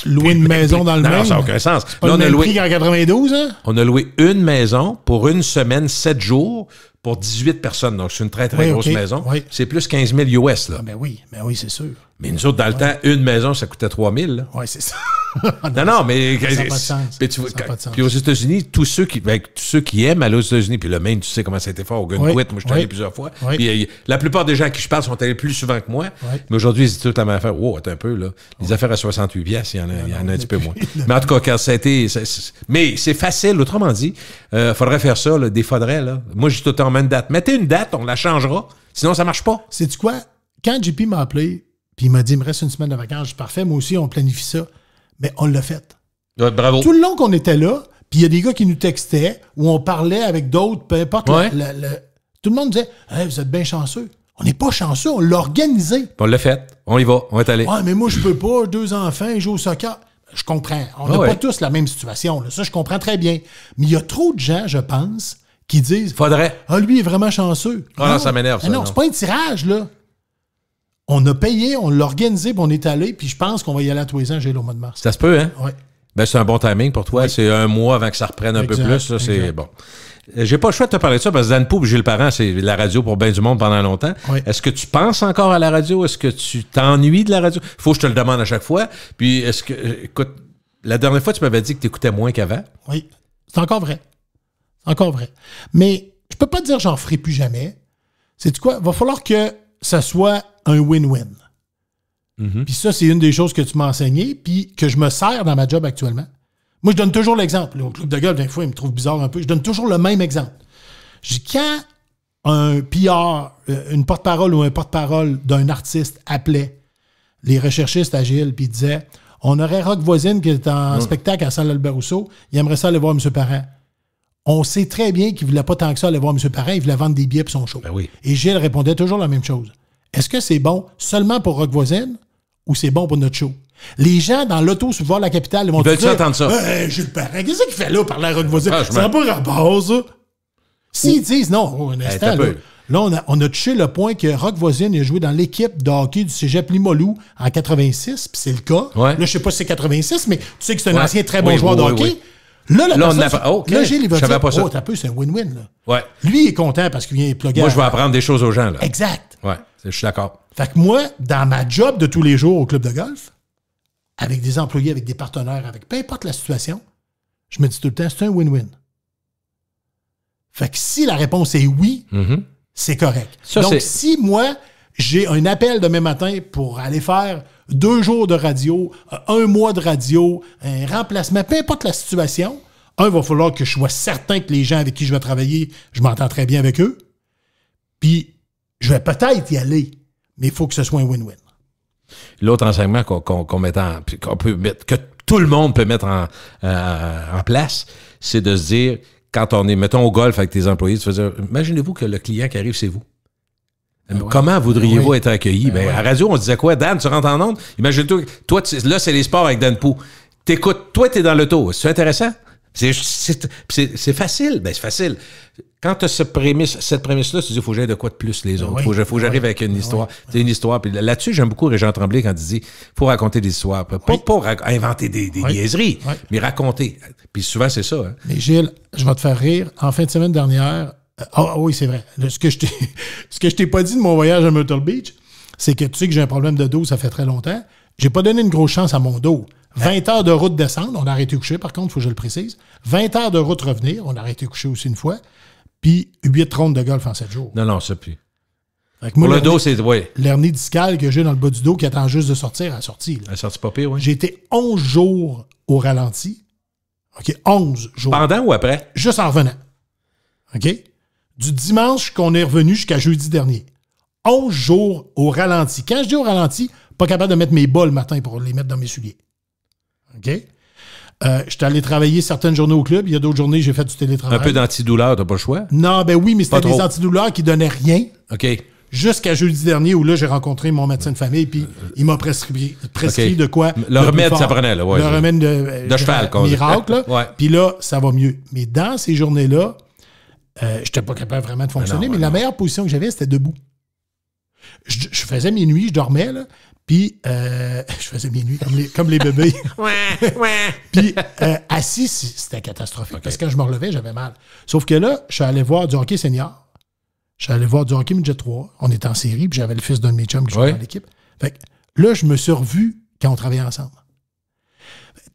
louer une maison dans le non, Non, ça n'a aucun sens. on, a loué, 92, hein? on a loué une maison pour une semaine, sept jours, pour 18 personnes. Donc, c'est une très, très grosse maison. C'est plus 15 000 US. Là. Ah, ben oui, ben oui c'est sûr. Mais nous autres, dans le temps, une maison, ça coûtait 3000. Oui, c'est ça. non, non, mais. Ça n'a pas de sens. Puis, aux États-Unis, tous ceux qui ben, tous ceux qui aiment aller aux États-Unis, puis le Maine, tu sais comment ça a été fort au Gunquit, moi je suis allé plusieurs fois. Euh, la plupart des gens à qui je parle sont allés plus souvent que moi. Mais aujourd'hui, ils disent tout la même affaire. Wow, attends un peu, là. Les affaires à 68 piastres, il y en a, il y en a un petit peu moins. mais en tout cas, quand ça a été. mais c'est facile, autrement dit, euh, faudrait faire ça, là, des faudrait, là. Moi, j'ai tout le temps, une date. Mettez une date, on la changera. Sinon, ça marche pas. C'est-tu quoi? Quand JP m'a appelé puis il m'a dit, il me reste une semaine de vacances. parfait, moi aussi, on planifie ça. Mais on l'a fait. bravo. Tout le long qu'on était là, puis il y a des gars qui nous textaient ou on parlait avec d'autres, peu importe. tout le monde disait, vous êtes bien chanceux. On n'est pas chanceux, on l'a organisé. On l'a fait, on y va, on est allé. mais moi, je peux pas, deux enfants, joue au soccer. Je comprends. On n'a pas tous la même situation. Ça, je comprends très bien. Mais il y a trop de gens, je pense, qui disent Faudrait. Ah, lui, il est vraiment chanceux. Ah non, ah, ça m'énerve. Ah, non, non. c'est pas un tirage, là. On a payé, on l'a organisé, on est allé, puis je pense qu'on va y aller à tous les ans, j'ai le mois de mars. Ça se peut, hein? Oui. Ben, c'est un bon timing pour toi. C'est un mois avant que ça reprenne un peu plus. C'est bon. Euh, j'ai pas le choix de te parler de ça parce que Dan Poub, Gilles Parent, c'est la radio pour bien du monde pendant longtemps. Est-ce que tu penses encore à la radio? Est-ce que tu t'ennuies de la radio? Faut que je te le demande à chaque fois. Puis est-ce que. Euh, écoute, la dernière fois, tu m'avais dit que tu écoutais moins qu'avant. Oui. C'est encore vrai. C'est encore vrai. Mais je peux pas te dire j'en ferai plus jamais. C'est quoi? Va falloir que ça soit un win-win. Mhm. Puis ça, c'est une des choses que tu m'as enseigné, puis que je me sers dans ma job actuellement. Moi, je donne toujours l'exemple. Le club de golf, des fois, il me trouve bizarre un peu. Je donne toujours le même exemple. quand un PR, euh, une porte-parole ou un porte-parole d'un artiste appelait les recherchistes Gilles puis disait On aurait Rock Voisine qui est en spectacle à Salle Albert Rousseau, il aimerait ça aller voir M. Parent. On sait très bien qu'il ne voulait pas tant que ça aller voir M. Parent, il voulait vendre des billets pour son show. Ben Et Gilles répondait toujours la même chose. Est-ce que c'est bon seulement pour Rock Voisine ou c'est bon pour notre show? Les gens dans l'auto souvent, la capitale ils vont ils veulent dire, entendre ça. j'ai Jules Perrin, qu'est-ce qu'il fait là parler à Rock ah, Voisine? Ça n'a pas rapport, ça. S'ils disent non, oh, un instant, là, on a, touché le point que Rock Voisine a joué dans l'équipe de hockey du Cégep Limolou en 86, puis c'est le cas. Là, je sais pas si c'est 86, mais tu sais que c'est un ancien très bon joueur de hockey. Là, la personne, là, Gilles, il va dire, ça. oh, t'as peu, c'est un win-win. Ouais. Lui, il est content parce qu'il vient plugger. Moi, je vais apprendre des choses aux gens. Exact. Ouais. Je suis d'accord. Fait que moi, dans ma job de tous les jours au club de golf, avec des employés, avec des partenaires, avec peu importe la situation, je me dis tout le temps, c'est un win-win. Fait que si la réponse est oui, mm-hmm. c'est correct. Donc, si moi, j'ai un appel demain matin pour aller faire deux jours de radio, euh, un mois de radio, un remplacement, peu importe la situation, un, il va falloir que je sois certain que les gens avec qui je vais travailler, je m'entends très bien avec eux. Puis, je vais peut-être y aller, mais il faut que ce soit un win-win. L'autre enseignement qu'on met en, que tout le monde peut mettre euh, en, place, c'est de se dire, quand on est, mettons, au golf avec tes employés, tu vas dire, imaginez-vous que le client qui arrive, c'est vous. Ben Comment ben voudriez-vous être accueilli? Ben, ben À radio, on se disait quoi? Dan, tu rentres en onde? Imagine-toi, toi, là, c'est les sports avec Dan Pou. T'écoutes, toi, t'es dans le tour. C'est intéressant? C'est facile. Ben, c'est facile quand tu as prémisse, cette prémisse-là, tu dis, il faut que j'aille de quoi de plus les autres. Ah il faut, que j'arrive avec une ah histoire. C'est une histoire. Puis là-dessus, j'aime beaucoup Régent Tremblay quand il dit, faut raconter des histoires. Pas pour inventer des, des mais raconter. Puis souvent, c'est ça. Hein. Mais Gilles, je vais te faire rire. En fin de semaine dernière, euh, ah, ah oui, c'est vrai. ce que je t'ai pas dit de mon voyage à Myrtle Beach, c'est que tu sais que j'ai un problème de dos, ça fait très longtemps. J'ai pas donné une grosse chance à mon dos. 20 hein? heures de route descendre, on a arrêté coucher, par contre, faut que je le précise. 20 heures de route revenir, on a arrêté coucher aussi une fois puis 8 rondes de golf en 7 jours. Non, non, ça plus. Pour le dos, c'est. ouais. L'hernie discale que j'ai dans le bas du dos qui attend juste de sortir, elle sortie. Elle sorti pas pire, oui. J'ai été 11 jours au ralenti. OK, 11 jours. Pendant ou après? Juste en revenant. OK? Du dimanche qu'on est revenu jusqu'à jeudi dernier. 11 jours au ralenti. Quand je dis au ralenti, pas capable de mettre mes bas le matin pour les mettre dans mes souliers. OK? Euh, j'étais allé travailler certaines journées au club. Il y a d'autres journées, j'ai fait du télétravail. Un peu d'antidouleur, t'as pas le choix? Non, ben oui, mais c'était des antidouleurs qui donnaient rien. OK. Jusqu'à jeudi dernier, où là, j'ai rencontré mon médecin de famille, puis il m'a prescrit, prescrit de quoi? Le, remède, ça prenait, là. le remède de, cheval, euh, Miracle, là. Puis là, ça va mieux. Mais dans ces journées-là, euh, je n'étais pas capable vraiment de fonctionner, mais, la meilleure position que j'avais, c'était debout. Je, je, faisais mes nuits, je dormais, là, puis, euh, je faisais mes nuits comme les, bébés. Puis, euh, assis, c'était catastrophique. Parce que quand je me relevais, j'avais mal. Sauf que là, je suis allé voir du hockey senior. Je suis allé voir du hockey midget 3. On était en série, puis j'avais le fils d'un de mes chums qui jouait dans l'équipe. Fait que là, je me suis revu quand on travaillait ensemble.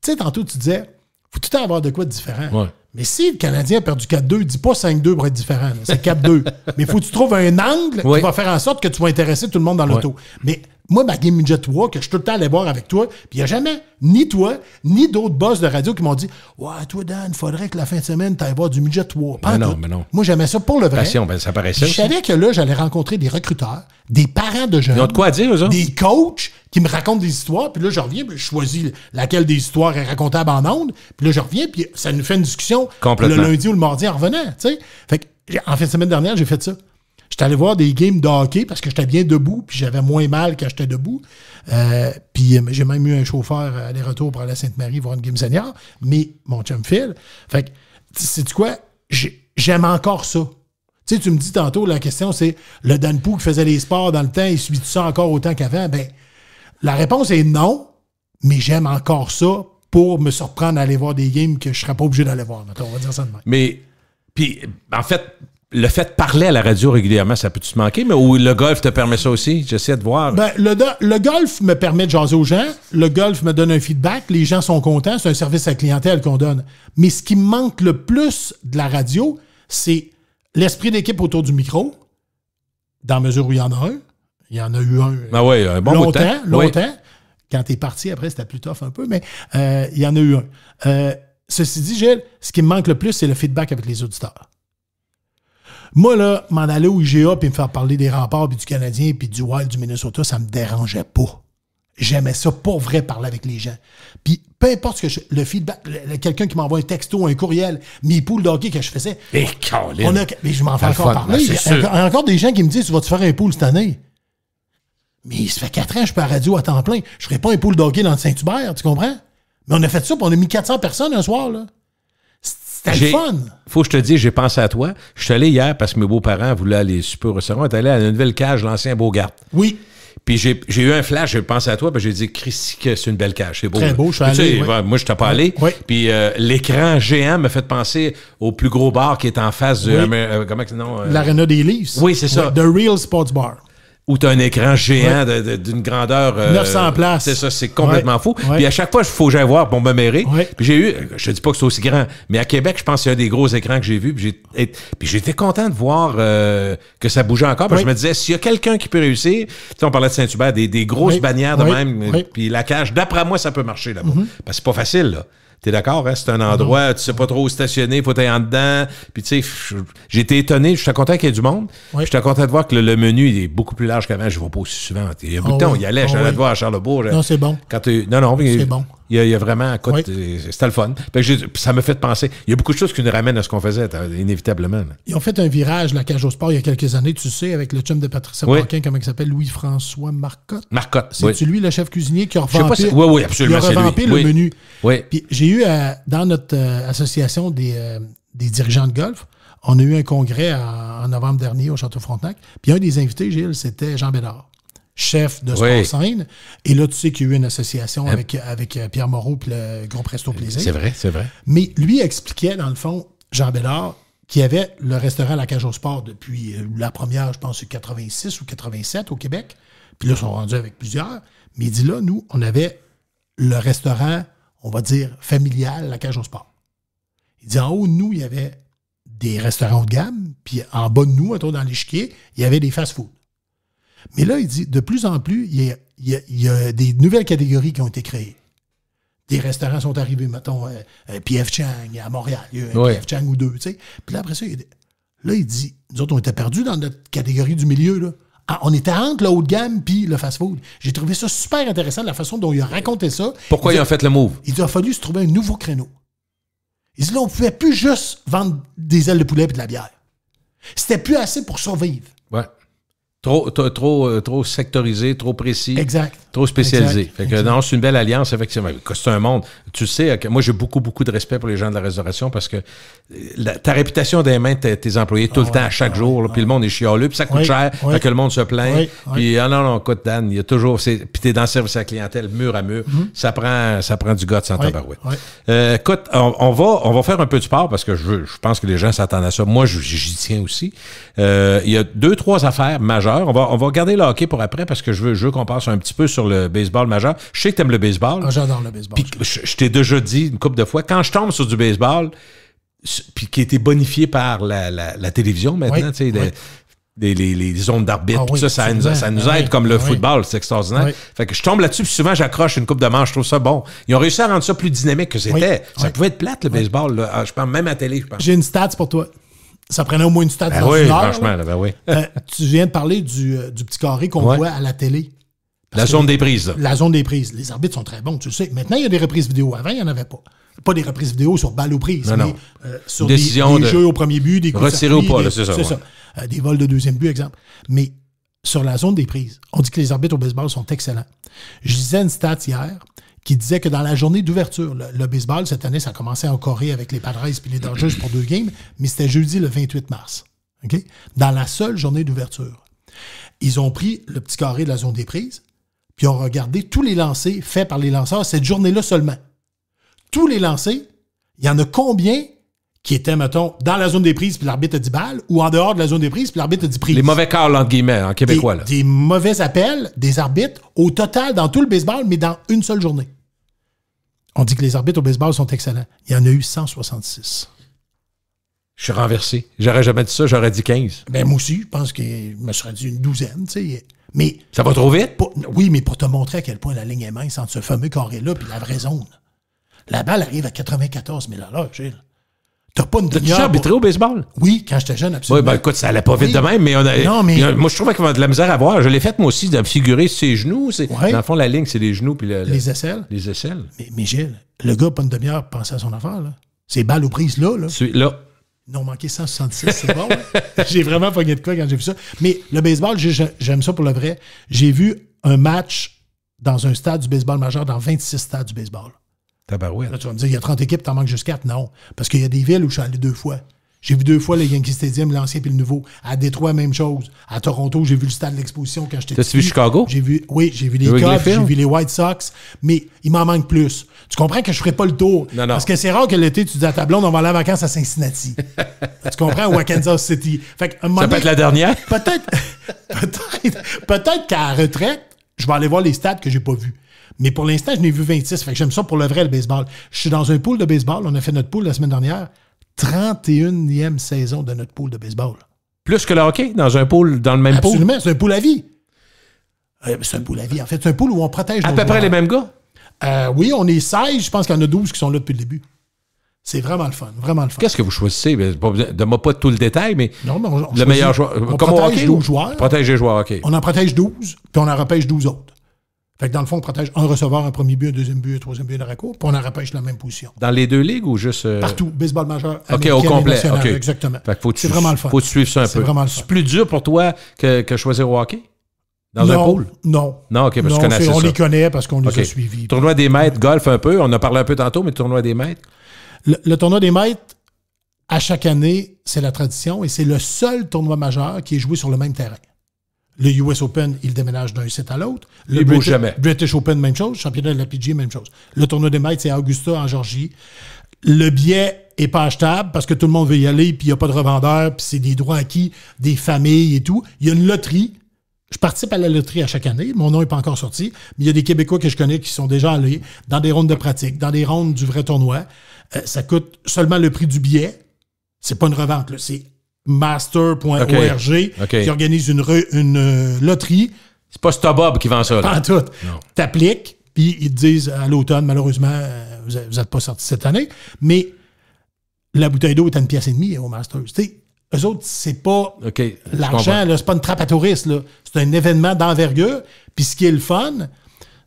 Tu sais, tantôt, tu disais, faut tout le temps avoir de quoi de différent. Mais si le Canadien a perdu 4-2, dis pas 5-2 pour être différent. C'est 4-2. Mais il faut que tu trouves un angle qui va faire en sorte que tu vas intéresser tout le monde dans l'auto. Mais moi, ma Game midget 3, que je suis tout le temps allé voir avec toi, puis il n'y a jamais, ni toi, ni d'autres boss de radio qui m'ont dit Ouais, toi, Dan, il faudrait que la fin de semaine, tu ailles voir du midget 3. non, non. Moi, j'aimais ça pour le vrai. Passion, ben, ça paraissait. Je savais que là, j'allais rencontrer des recruteurs, des parents de jeunes. de quoi dire, Des coachs qui me racontent des histoires, puis là, je reviens, puis je choisis laquelle des histoires est racontable en ondes, puis là, je reviens, puis ça nous fait une discussion le lundi ou le mardi en revenant, tu sais. Fait que, en fin de semaine dernière, j'ai fait ça. J'étais allé voir des games d'hockey parce que j'étais bien debout, puis j'avais moins mal quand j'étais debout. Euh, puis euh, j'ai même eu un chauffeur aller-retour pour aller à Sainte-Marie voir une game senior, mais mon chum Phil. Fait que, sais-tu quoi? J'aime encore ça. Tu sais, tu me dis tantôt, la question, c'est le Dan Poo qui faisait les sports dans le temps, il subit ça encore autant qu'avant? Ben, la réponse est non, mais j'aime encore ça pour me surprendre à aller voir des games que je ne serais pas obligé d'aller voir. on va dire ça demain. Mais, puis, en fait, le fait de parler à la radio régulièrement, ça peut-tu te manquer? Mais ou le golf te permet ça aussi? J'essaie de voir. Ben, le, golf me permet de jaser aux gens. Le golf me donne un feedback. Les gens sont contents. C'est un service à la clientèle qu'on donne. Mais ce qui me manque le plus de la radio, c'est l'esprit d'équipe autour du micro, dans mesure où il y en a un. Il y en a eu un. longtemps. Quand parti, après, c'était plus tough un peu, mais euh, il y en a eu un. Euh, ceci dit, Gilles, ce qui me manque le plus, c'est le feedback avec les auditeurs. Moi, là, m'en aller au IGA puis me faire parler des remparts puis du Canadien puis du Wild du Minnesota, ça me dérangeait pas. J'aimais ça pour vrai parler avec les gens. Puis peu importe ce que je, le feedback, quelqu'un qui m'envoie un texto, un courriel, mes poules hockey que je faisais. Eh, on a, mais je m'en fais encore parler. Il y a encore des gens qui me disent Tu vas tu faire un pool cette année? Mais ça fait quatre ans que je suis à radio à temps plein. Je ferai pas un poule hockey dans le Saint-Hubert, tu comprends? Mais on a fait ça, puis on a mis 400 personnes un soir, là. Faut que je te dise, j'ai pensé à toi. Je suis allé hier parce que mes beaux-parents voulaient aller super restaurant. On allé à la nouvelle cage, l'ancien Beaugarde. Oui. Puis j'ai eu un flash, j'ai pensé à toi, puis j'ai dit, Christy, c'est une belle cage, c'est beau. Très beau, je suis allé. Moi, je t'ai pas allé. Puis euh, l'écran géant me fait penser au plus gros bar qui est en face de. Euh, comment non? Euh? L'Arena des Leafs. Oui, c'est ça. The Real Sports Bar. Ou t'as un écran géant d'une grandeur. 900 euh, places. C'est ça, c'est complètement fou. Puis à chaque fois, il faut que j'aille voir pour méré Puis j'ai eu, je te dis pas que c'est aussi grand, mais à Québec, je pense que c'est un des gros écrans que j'ai vu. Puis j'étais content de voir euh, que ça bougeait encore. je me disais, s'il y a quelqu'un qui peut réussir, tu sais, on parlait de Saint-Hubert, des, grosses bannières de même, puis la cage, d'après moi, ça peut marcher là-bas. Mm-hmm. Parce que c'est pas facile, là. T'es d'accord, hein? C'est un endroit, mhm. tu sais pas trop où stationner, faut être en dedans. Puis tu sais, j'étais étonné, suis content qu'il y ait du monde. Je suis content de voir que le, menu est beaucoup plus large qu'avant. Je ne vais pas aussi souvent. Il y a un de ah temps, il y allait, ah j'allais de te voir à Charlebourg. Non, c'est bon. Quand non, non, c'est bon. Il y, a, vraiment, à côté, euh, c'était le fun. ça me fait penser. Il y a beaucoup de choses qui nous ramènent à ce qu'on faisait, euh, inévitablement. Ils ont fait un virage, la cage au sport, il y a quelques années, tu sais, avec le chum de Patricia oui. comment il s'appelle, Louis-François Marcotte. Marcotte. C'est-tu lui, le chef cuisinier, qui a revampé, le menu. Oui. Puis j'ai eu, euh, dans notre association des, dirigeants de golf, on a eu un congrès en, novembre dernier au Château Frontenac. Puis un des invités, Gilles, c'était Jean Bédard chef de Et là, tu sais qu'il y a eu une association eh. avec, avec euh, Pierre Moreau et le Grand Resto euh, Plaisir. C'est vrai, c'est vrai. Mais lui expliquait, dans le fond, Jean Bellard, qui avait le restaurant La Cage au Sport depuis euh, la première, je pense, 86 ou 87 au Québec. Puis là, ils sont rendus avec plusieurs. Mais il dit là, nous, on avait le restaurant, on va dire, familial La Cage au Sport. Il dit en haut, nous, il y avait des restaurants de gamme. Puis en bas de nous, autour dans l'échiquier, il y avait des fast-foods. Mais là, il dit, de plus en plus, il y a, des nouvelles catégories qui ont été créées. Des restaurants sont arrivés, mettons, euh, euh, P.F. Chang à Montréal, il y a P.F. Chang ou deux, tu sais. Puis là, après ça, là, il dit, nous autres, on était perdus dans notre catégorie du milieu, là. Ah, on était entre le haut de gamme puis le fast-food. J'ai trouvé ça super intéressant, la façon dont il a raconté ça. Pourquoi il, a, fait le move? Il a fallu se trouver un nouveau créneau. Il dit là, on pouvait plus juste vendre des ailes de poulet et de la bière. C'était plus assez pour survivre. Ouais. Trop, trop, euh, trop sectorisé, trop précis. Exact. Trop spécialisé. Fait que c'est une belle alliance, effectivement. C'est un monde. Tu sais, moi, j'ai beaucoup, beaucoup de respect pour les gens de la restauration parce que euh, ta réputation des mains tes, employés tout le ah temps, à chaque ah jour, puis le ah monde est chialeux, puis ça coûte cher, fait que le monde se plaint. Puis, ah non, non, écoute, Dan, il y a toujours. Puis t'es dans le service à la clientèle, mur à mur. Mhm. ça, prend, ça prend du gars sans santé écoute, on, va, on va faire un peu de sport parce que je, je pense que les gens s'attendent à ça. Moi, j'y tiens aussi. Euh, il y a deux, trois affaires majeures on va, regarder va le hockey pour après parce que je veux, je qu'on passe un petit peu sur le baseball majeur. Je sais que tu aimes le baseball. Ah, j'adore le baseball. je, t'ai déjà dit une couple de fois, quand je tombe sur du baseball, puis qui a été bonifié par la, télévision maintenant, les, zones d'arbitre, ah ça, nous, ah aide comme le football, c'est extraordinaire. Fait que je tombe là-dessus, souvent j'accroche une coupe de manche, je trouve ça bon. Ils ont réussi à rendre ça plus dynamique que c'était. ça pouvait être plate, le baseball, je pense, même à télé, J'ai une stats pour toi. Ça prenait au moins une stade ben, ben oui, franchement, euh, oui. tu viens de parler du, euh, petit carré qu'on voit à la télé. La zone des prises. La zone des prises. Les arbitres sont très bons, tu le sais. Maintenant, il y a des reprises vidéo. Avant, il n'y en avait pas. Pas des reprises vidéo sur balle aux prises, non, euh, sur des, des de jeux au premier but, des coups ou pas, c'est ça. ça. des vols de deuxième but, exemple. Mais sur la zone des prises, on dit que les arbitres au baseball sont excellents. Je disais une stat hier, qui disait que dans la journée d'ouverture, le, baseball, cette année, ça commençait en Corée avec les Padres et les Dodgers pour deux games, mais c'était jeudi le 28 mars. Dans la seule journée d'ouverture, ils ont pris le petit carré de la zone des prises, puis ont regardé tous les lancers faits par les lanceurs cette journée-là seulement. Tous les lancers, il y en a combien qui étaient, mettons, dans la zone des prises, puis l'arbitre a dit balle, ou en dehors de la zone des prises, puis l'arbitre a dit prise. Les mauvais calls, entre guillemets, en québécois. des mauvais appels des arbitres, au total, dans tout le baseball, mais dans une seule journée. On dit que les arbitres au baseball sont excellents. Il y en a eu 166. Je suis renversé. J'aurais jamais dit ça, j'aurais dit 15. Ben, moi aussi, je pense qu'il me serait dit une douzaine, tu sais. Mais. Ça va trop vite? oui, mais pour te montrer à quel point la ligne est mince entre ce fameux carré-là et la vraie zone. La balle arrive à 94 000 là, là, T'as pas une T'as-tu déjà arbitré au baseball? Oui, quand j'étais jeune, absolument. Oui, ben écoute, ça allait pas vite de même, mais, on a, non, mais... moi je trouvais qu'il y avait de la misère à voir. Je l'ai fait moi aussi, de figurer ses genoux. C'est, Dans le fond, la ligne, c'est les genoux. Puis le, les aisselles. Les aisselles. Mais, Gilles, le gars, pas une demi-heure, pensait à son affaire. Là. C'est balles aux prises là. Là. C'est, là. Non, manqué 166, c'est bon. j'ai vraiment pogné de quoi quand j'ai vu ça. Mais le baseball, j'aime ça pour le vrai. J'ai vu un match dans un stade du baseball majeur, dans 26 stades du baseball. Là, tu vas me dire, il y a 30 équipes, t'en manques juste 4. Non. Parce qu'il y a des villes où je suis allé deux fois. J'ai vu deux fois le Yankee Stadium, l'ancien puis le nouveau. À Détroit, même chose. À Toronto, j'ai vu le stade de l'exposition quand j'étais Tu T'as vu Chicago? J'ai vu, oui, j'ai vu les Cubs, j'ai vu les White Sox, mais il m'en manque plus. Tu comprends que je ferai pas le tour. Non, non. Parce que c'est rare que l'été, tu dis à ta blonde, on va aller en vacances à Cincinnati. tu comprends? Ou à Kansas City. Ça peut être la dernière? Peut-être, peut-être, peut-être qu'à la retraite, je vais aller voir les stades que j'ai pas vus. Mais pour l'instant, je n'ai vu 26. j'aime ça pour le vrai, le baseball. Je suis dans un pool de baseball. On a fait notre pool la semaine dernière. 31e saison de notre pool de baseball. Plus que le hockey, dans un pool, dans le même pool? Absolument, c'est un pool à vie. Euh, c'est un pool à vie. En fait, c'est un pool où on protège. À peu près les mêmes gars? Euh, oui, on est 16. Je pense qu'il y en a 12 qui sont là depuis le début. C'est vraiment le fun, vraiment le fun. Qu'est-ce que vous choisissez? Ben, donne-moi pas tout le détail, mais, le meilleur joueur. On Comme protège au hockey, Protège les joueurs, OK. On en protège 12, puis on en repêche 12 autres. Fait que dans le fond, on protège un receveur, un premier but, un deuxième but, un troisième but, de raco, puis on en repêche la même position. Dans les deux ligues ou juste. Euh, Partout, baseball majeur, OK, au complet. Exactement. C'est vraiment le fun. faut suivre ça un peu. C'est plus dur pour toi que, que choisir hockey? Dans non, un pool? Non. Non, OK, parce non, On les connaît parce qu'on les a suivis. Tournoi des maîtres, golf un peu. On a parlé un peu tantôt, mais tournoi des maîtres? le tournoi des maîtres, à chaque année, c'est la tradition et c'est le seul tournoi majeur qui est joué sur le même terrain. Le US Open, il déménage d'un site à l'autre. Le British, Open, même chose. Championnat de la PGA, même chose. Le tournoi des maîtres, c'est à Augusta, en Georgie. Le billet est pas achetable parce que tout le monde veut y aller, puis il n'y a pas de revendeur, puis c'est des droits acquis, des familles et tout. Il y a une loterie. Je participe à la loterie à chaque année. Mon nom n'est pas encore sorti, mais il y a des Québécois que je connais qui sont déjà allés dans des rondes de pratique, dans des rondes du vrai tournoi. Euh, ça coûte seulement le prix du billet. C'est pas une revente, C'est master.org qui organise une, une euh, loterie. C'est pas qui vend ça. Là. T'appliques, puis ils te disent à l'automne, malheureusement, euh, vous n'êtes pas sorti cette année, mais la bouteille d'eau est à une pièce et demie au master eux autres, c'est pas l'argent, c'est pas une trappe à touristes. C'est un événement d'envergure. Puis ce qui est le fun,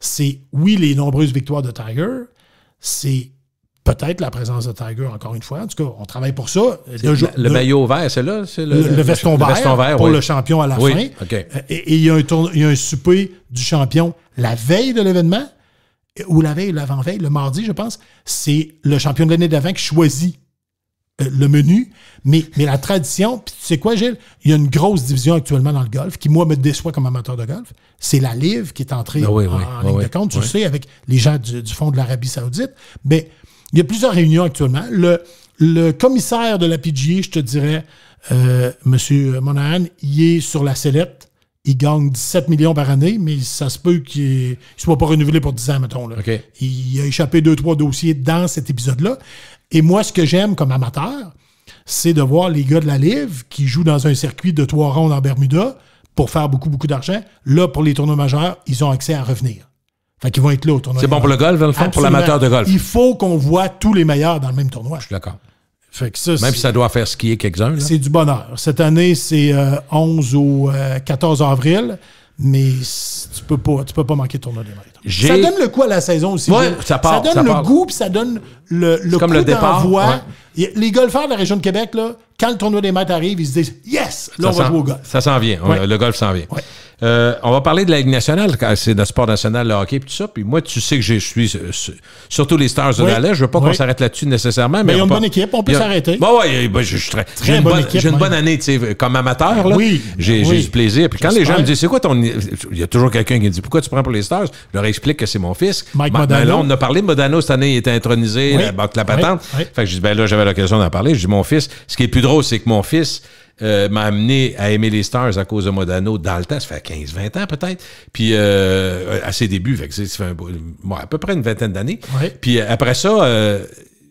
c'est oui, les nombreuses victoires de Tiger, c'est peut-être la présence de Tiger, encore une fois. En tout cas, on travaille pour ça. Le, maillot vert, c'est là? C'est le, veston vert, pour le champion à la fin. Euh, et il y, y, a un souper du champion la veille de l'événement, euh, ou la veille, l'avant-veille, le mardi, je pense. C'est le champion de l'année d'avant qui choisit euh, le menu, mais, mais la tradition, puis tu sais quoi, Gilles? Il y a une grosse division actuellement dans le golf qui, moi, me déçoit comme amateur de golf. C'est la livre qui est entrée ben en, ligne de compte, tu sais, avec les gens du fond de l'Arabie Saoudite. Mais il y a plusieurs réunions actuellement. Le, le commissaire de la PGA, e, je te dirais, euh, M. Monahan, il est sur la sellette. Il gagne 17 millions par année, mais ça se peut qu'il ne soit pas renouvelé pour 10 ans, mettons. Là. Il a échappé deux, trois dossiers dans cet épisode-là. Et moi, ce que j'aime comme amateur, c'est de voir les gars de la Live qui jouent dans un circuit de trois rondes en Bermuda pour faire beaucoup, beaucoup d'argent. Là, pour les tournois majeurs, ils ont accès à revenir. Fait qu'ils vont être là au tournoi. C'est bon pour le golf, dans pour l'amateur de golf. Il faut qu'on voit tous les meilleurs dans le même tournoi. Je suis d'accord. Même si ça doit faire skier quelques-uns. C'est du bonheur. Cette année, c'est 11 ou 14 avril, mais tu peux pas, tu peux pas manquer le tournoi des maîtres. Ça donne le coup à la saison aussi. ça, ça, donne le goût, puis ça donne le, le coup d'envoi. Les golfeurs de la région de Québec, là, quand le tournoi des maîtres arrive, ils se disent Yes, là, on va jouer au golf. Ça s'en vient. Le golf s'en vient. Euh, on va parler de la Ligue nationale, c'est notre sport national, le hockey, tout ça. Puis moi, tu sais que je suis euh, surtout les Stars de la Je veux pas qu'on s'arrête là-dessus nécessairement. Mais, mais ils ont une bonne équipe, on peut s'arrêter. Bah ouais, bah, je, j'ai une bonne, année, tu sais, comme amateur. oui. J'ai, eu du plaisir. Puis quand les gens me disent, c'est quoi ton. Il y a toujours quelqu'un qui me dit, pourquoi tu prends pour les Stars Je leur explique que c'est mon fils. Mike Modano. Ben là, on a parlé de Modano cette année, il était intronisé, la, la patente. Fait que je dis, ben là, j'avais l'occasion d'en parler. Je dis, mon fils, ce qui est plus drôle, c'est que mon fils, euh, m'a amené à aimer les Stars à cause de Modano dans le temps, ça fait 15-20 ans peut-être, puis euh, à ses débuts, fait que ça fait un, à peu près une vingtaine d'années. Puis euh, après ça,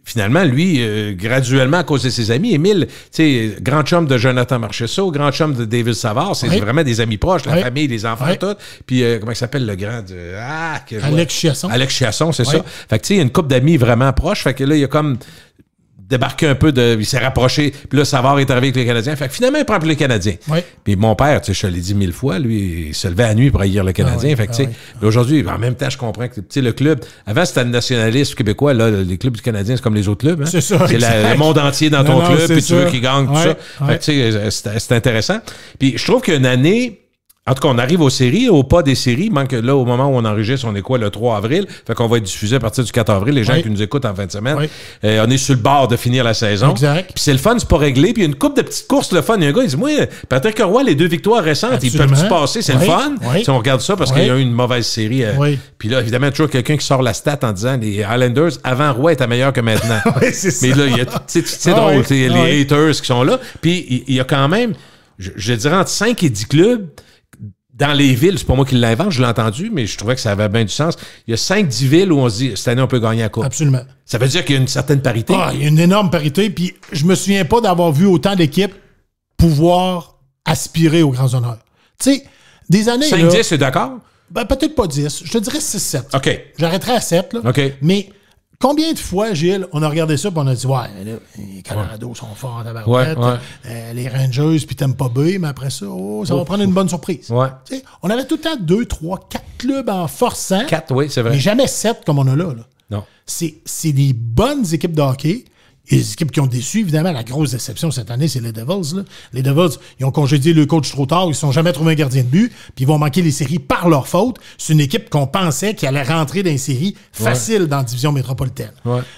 finalement, lui, graduellement, à cause de ses amis, Émile, tu sais, grand chum de Jonathan Marchessault, grand chum de David Savard, c'est vraiment des amis proches, la famille, les enfants, tout. Puis, comment il s'appelle le grand? Ah, Alex Chiasson. Alex Chiasson, c'est ça. Fait que, tu sais, il y a une couple d'amis vraiment proches. Fait que là, il y a comme débarqué un peu de. Il s'est rapproché. Puis là, savoir est arrivé avec les Canadiens. Fait que finalement, il prend plus les Canadiens. Puis mon père, tu sais, je te l'ai dit mille fois, lui, il se levait à nuit pour haïr le ah Canadien. fait tu ah sais, aujourd'hui, en même temps, je comprends que, tu sais, le club. Avant, c'était le nationaliste québécois. Là, les clubs du Canadien, c'est comme les autres clubs. Hein? C'est ça. C'est le monde entier dans ton club. Puis tu veux qu'ils gagne, tout ça. Fait tu sais, c'est intéressant. Puis je trouve qu'une année en tout cas, on arrive aux séries, au pas des séries. Manque là, au moment où on enregistre, on est quoi, le 3 avril? Fait qu'on va être diffusé à partir du 4 avril, les gens qui nous écoutent en fin de semaine. Euh, on est sur le bord de finir la saison. Exact. Puis c'est le fun, c'est pas réglé. Puis il y a une coupe de petites courses, le fun. Il y a un gars, il dit, moi, Patrick Roy, les deux victoires récentes, ils peuvent se passer, c'est le fun. Si on regarde ça, parce qu'il y a eu une mauvaise série. Euh. puis là, évidemment, toujours quelqu'un qui sort la stat en disant, les Highlanders, avant Roy était meilleur que maintenant. Mais là, il y a, drôle, les haters qui sont là. Puis il y a quand même, je dirais, entre 5 et 10 clubs dans les villes, c'est pas moi qui l'invente, je l'ai entendu, mais je trouvais que ça avait bien du sens. Il y a 5-10 villes où on se dit cette année, on peut gagner à coupe. Absolument. Ça veut dire qu'il y a une certaine parité. Ah, il y a une énorme parité, puis je me souviens pas d'avoir vu autant d'équipes pouvoir aspirer aux grands honneurs. Tu sais, des années. 5-10, c'est d'accord? Ben, peut-être pas 10. Je te dirais 6-7. OK. J'arrêterai à 7. Là. OK. Mais Combien de fois, Gilles, on a regardé ça et on a dit Ouais, là, les Canadiens sont forts à la euh, les Rangers, puis t'aimes pas B, mais après ça, oh, ça va prendre une bonne surprise. On avait tout le temps deux, trois, quatre clubs en forçant. Quatre, oui, c'est vrai. Mais jamais sept comme on a là. là. Non. C'est des bonnes équipes de hockey et les équipes qui ont déçu, évidemment, la grosse déception cette année, c'est les Devils. Les Devils, ils ont congédié le coach trop tard, ils ne sont jamais trouvé un gardien de but, puis ils vont manquer les séries par leur faute. C'est une équipe qu'on pensait qui allait rentrer dans les séries facile dans la division métropolitaine.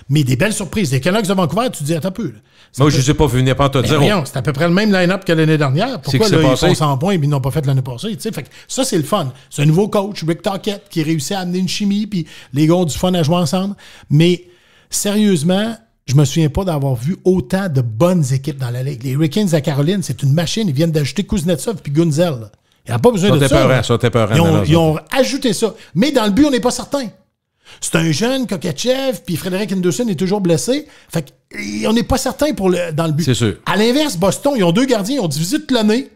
Mais des belles surprises. Les Canucks de Vancouver, tu te dis, attends un peu. Moi, je ne sais pas venir pas te dire. C'est à peu près le même line-up que l'année dernière. Pourquoi le ils sont sans points et ils n'ont pas fait l'année passée? Fait ça, c'est le fun. C'est un nouveau coach, Rick Tockett, qui réussit à amener une chimie, puis les gars ont du fun à jouer ensemble. Mais sérieusement, je me souviens pas d'avoir vu autant de bonnes équipes dans la Ligue. Les Hurricanes à Caroline, c'est une machine. Ils viennent d'ajouter Kuznetsov puis Gunzel. Ils a pas besoin de ça. ils, ont, ajouté ça. Mais dans le but, on n'est pas certain. C'est un jeune, Kokachev, puis Frédéric Henderson est toujours blessé. Fait on n'est pas certain pour le, dans le but. C'est sûr. À l'inverse, Boston, ils ont deux gardiens, ils ont divisé toute l'année.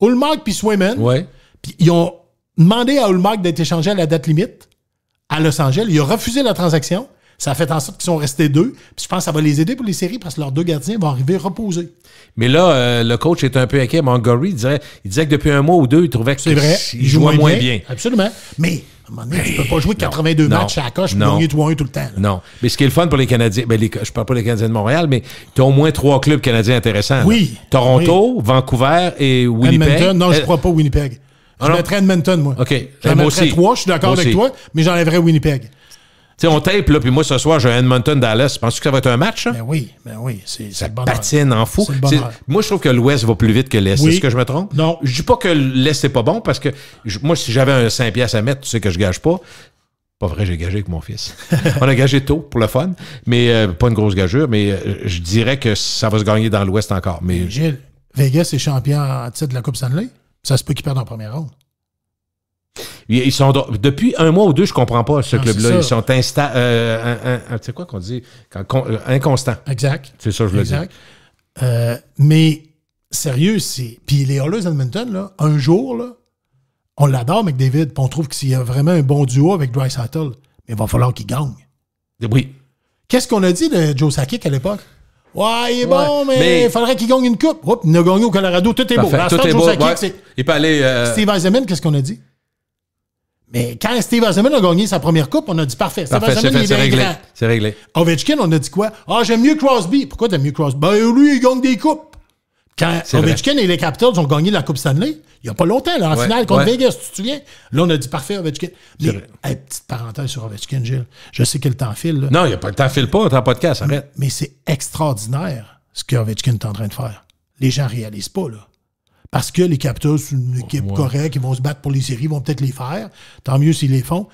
Ulmark puis Swayman. Ouais. Puis ils ont demandé à Ulmark d'être échangé à la date limite à Los Angeles. Il a refusé la transaction. Ça a fait en sorte qu'ils sont restés deux. Puis je pense que ça va les aider pour les séries parce que leurs deux gardiens vont arriver reposés. Mais là, euh, le coach est un peu inquiet. Montgomery, il disait, il que depuis un mois ou deux, il trouvait que c'est vrai, il jouait moins bien. Absolument. Mais à un moment donné, tu peux pas jouer 82 matchs à la coche pour gagner 3-1 tout le temps. Non. Mais ce qui est le fun pour les Canadiens, je ben, ne je parle pas des Canadiens de Montréal, mais tu as au moins trois clubs canadiens intéressants. Oui. Toronto, Vancouver et Winnipeg. non, je ne crois pas Winnipeg. Je ah mettrais Edmonton, moi. OK. J'en eh, mettrais trois, je suis d'accord avec toi, mais j'enlèverais Winnipeg on tape, là, puis moi, ce soir, j'ai Edmonton Dallas. Penses-tu que ça va être un match? Ben oui, ben oui. C'est, ça patine en fou. Moi, je trouve que l'Ouest va plus vite que l'Est. Est-ce que je me trompe? Non. Je dis pas que l'Est n'est pas bon, parce que moi, si j'avais un 5 pièces à mettre, tu sais que je gage pas. Pas vrai, j'ai gagé avec mon fils. on a gagé tôt pour le fun, mais euh, pas une grosse gageure, mais euh, je dirais que ça va se gagner dans l'Ouest encore. Mais... Gilles, Vegas est champion en titre de la Coupe Stanley. Ça se peut qu'il perdent en première ronde. Ils sont depuis un mois ou deux, je comprends pas ce club-là. Ils sont insta, euh, c'est quoi qu'on dit, Quand, euh, inconstants. Exact. C'est ça je veux dire euh, mais sérieux, c'est puis les Oilers Edmonton là, un jour là, on l'adore David, puis on trouve qu'il y a vraiment un bon duo avec Dry Sattel, mais il va falloir qu'il gagne. Oui. Qu'est-ce qu'on a dit de Joe Sakic à l'époque? Ouais, il est bon, mais, il faudrait qu'il gagne une coupe. hop il a gagné au Colorado, tout est beau. Tout est beau. Euh, Steve Eisenman, qu'est-ce qu'on a dit? Mais quand Steve Eisenman a gagné sa première coupe, on a dit parfait. parfait Steve Eisenman, il est réglé. C'est réglé. Ovechkin, on a dit quoi? Ah, j'aime mieux Crosby. Pourquoi t'aimes mieux Crosby? Ben, lui, il gagne des coupes. Quand Ovechkin et les Capitals ont gagné la Coupe Stanley, il n'y a pas longtemps, là, en finale contre Vegas, tu te souviens? Là, on a dit parfait, Ovechkin. petite parenthèse sur Ovechkin, Gilles. Je sais qu'il t'enfile. temps file. Non, il a pas, le temps file pas, t'as pas de casse, arrête. Mais, mais c'est extraordinaire ce que Ovechkin est en train de faire. Les gens réalisent pas, là parce que les Capitals, c'est une équipe correcte, ils vont se battre pour les séries, ils vont peut-être les faire. Tant mieux s'ils les font.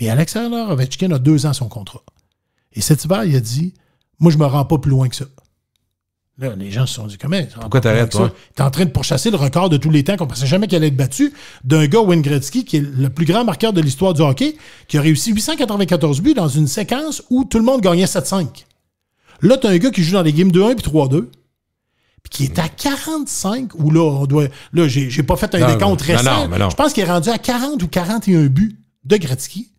Mais Alexander Ovechkin a deux ans son contrat. Et cet hiver, il a dit Moi, je me rends pas plus loin que ça. Là, les gens se sont dit Comment Pourquoi t'arrêtes, toi T'es en train de pourchasser le record de tous les temps qu'on ne pensait jamais qu'elle allait être battu d'un gars, Wayne Gretzky, qui est le plus grand marqueur de l'histoire du hockey, qui a réussi 894 buts dans une séquence où tout le monde gagnait 7-5. Là, t'as un gars qui joue dans les games 2-1 puis 3-2 puis qui est à 45, ou là, on doit. Là, j'ai pas fait un décompte récent. je pense qu'il est rendu à 40 ou 41 buts de Gretzky.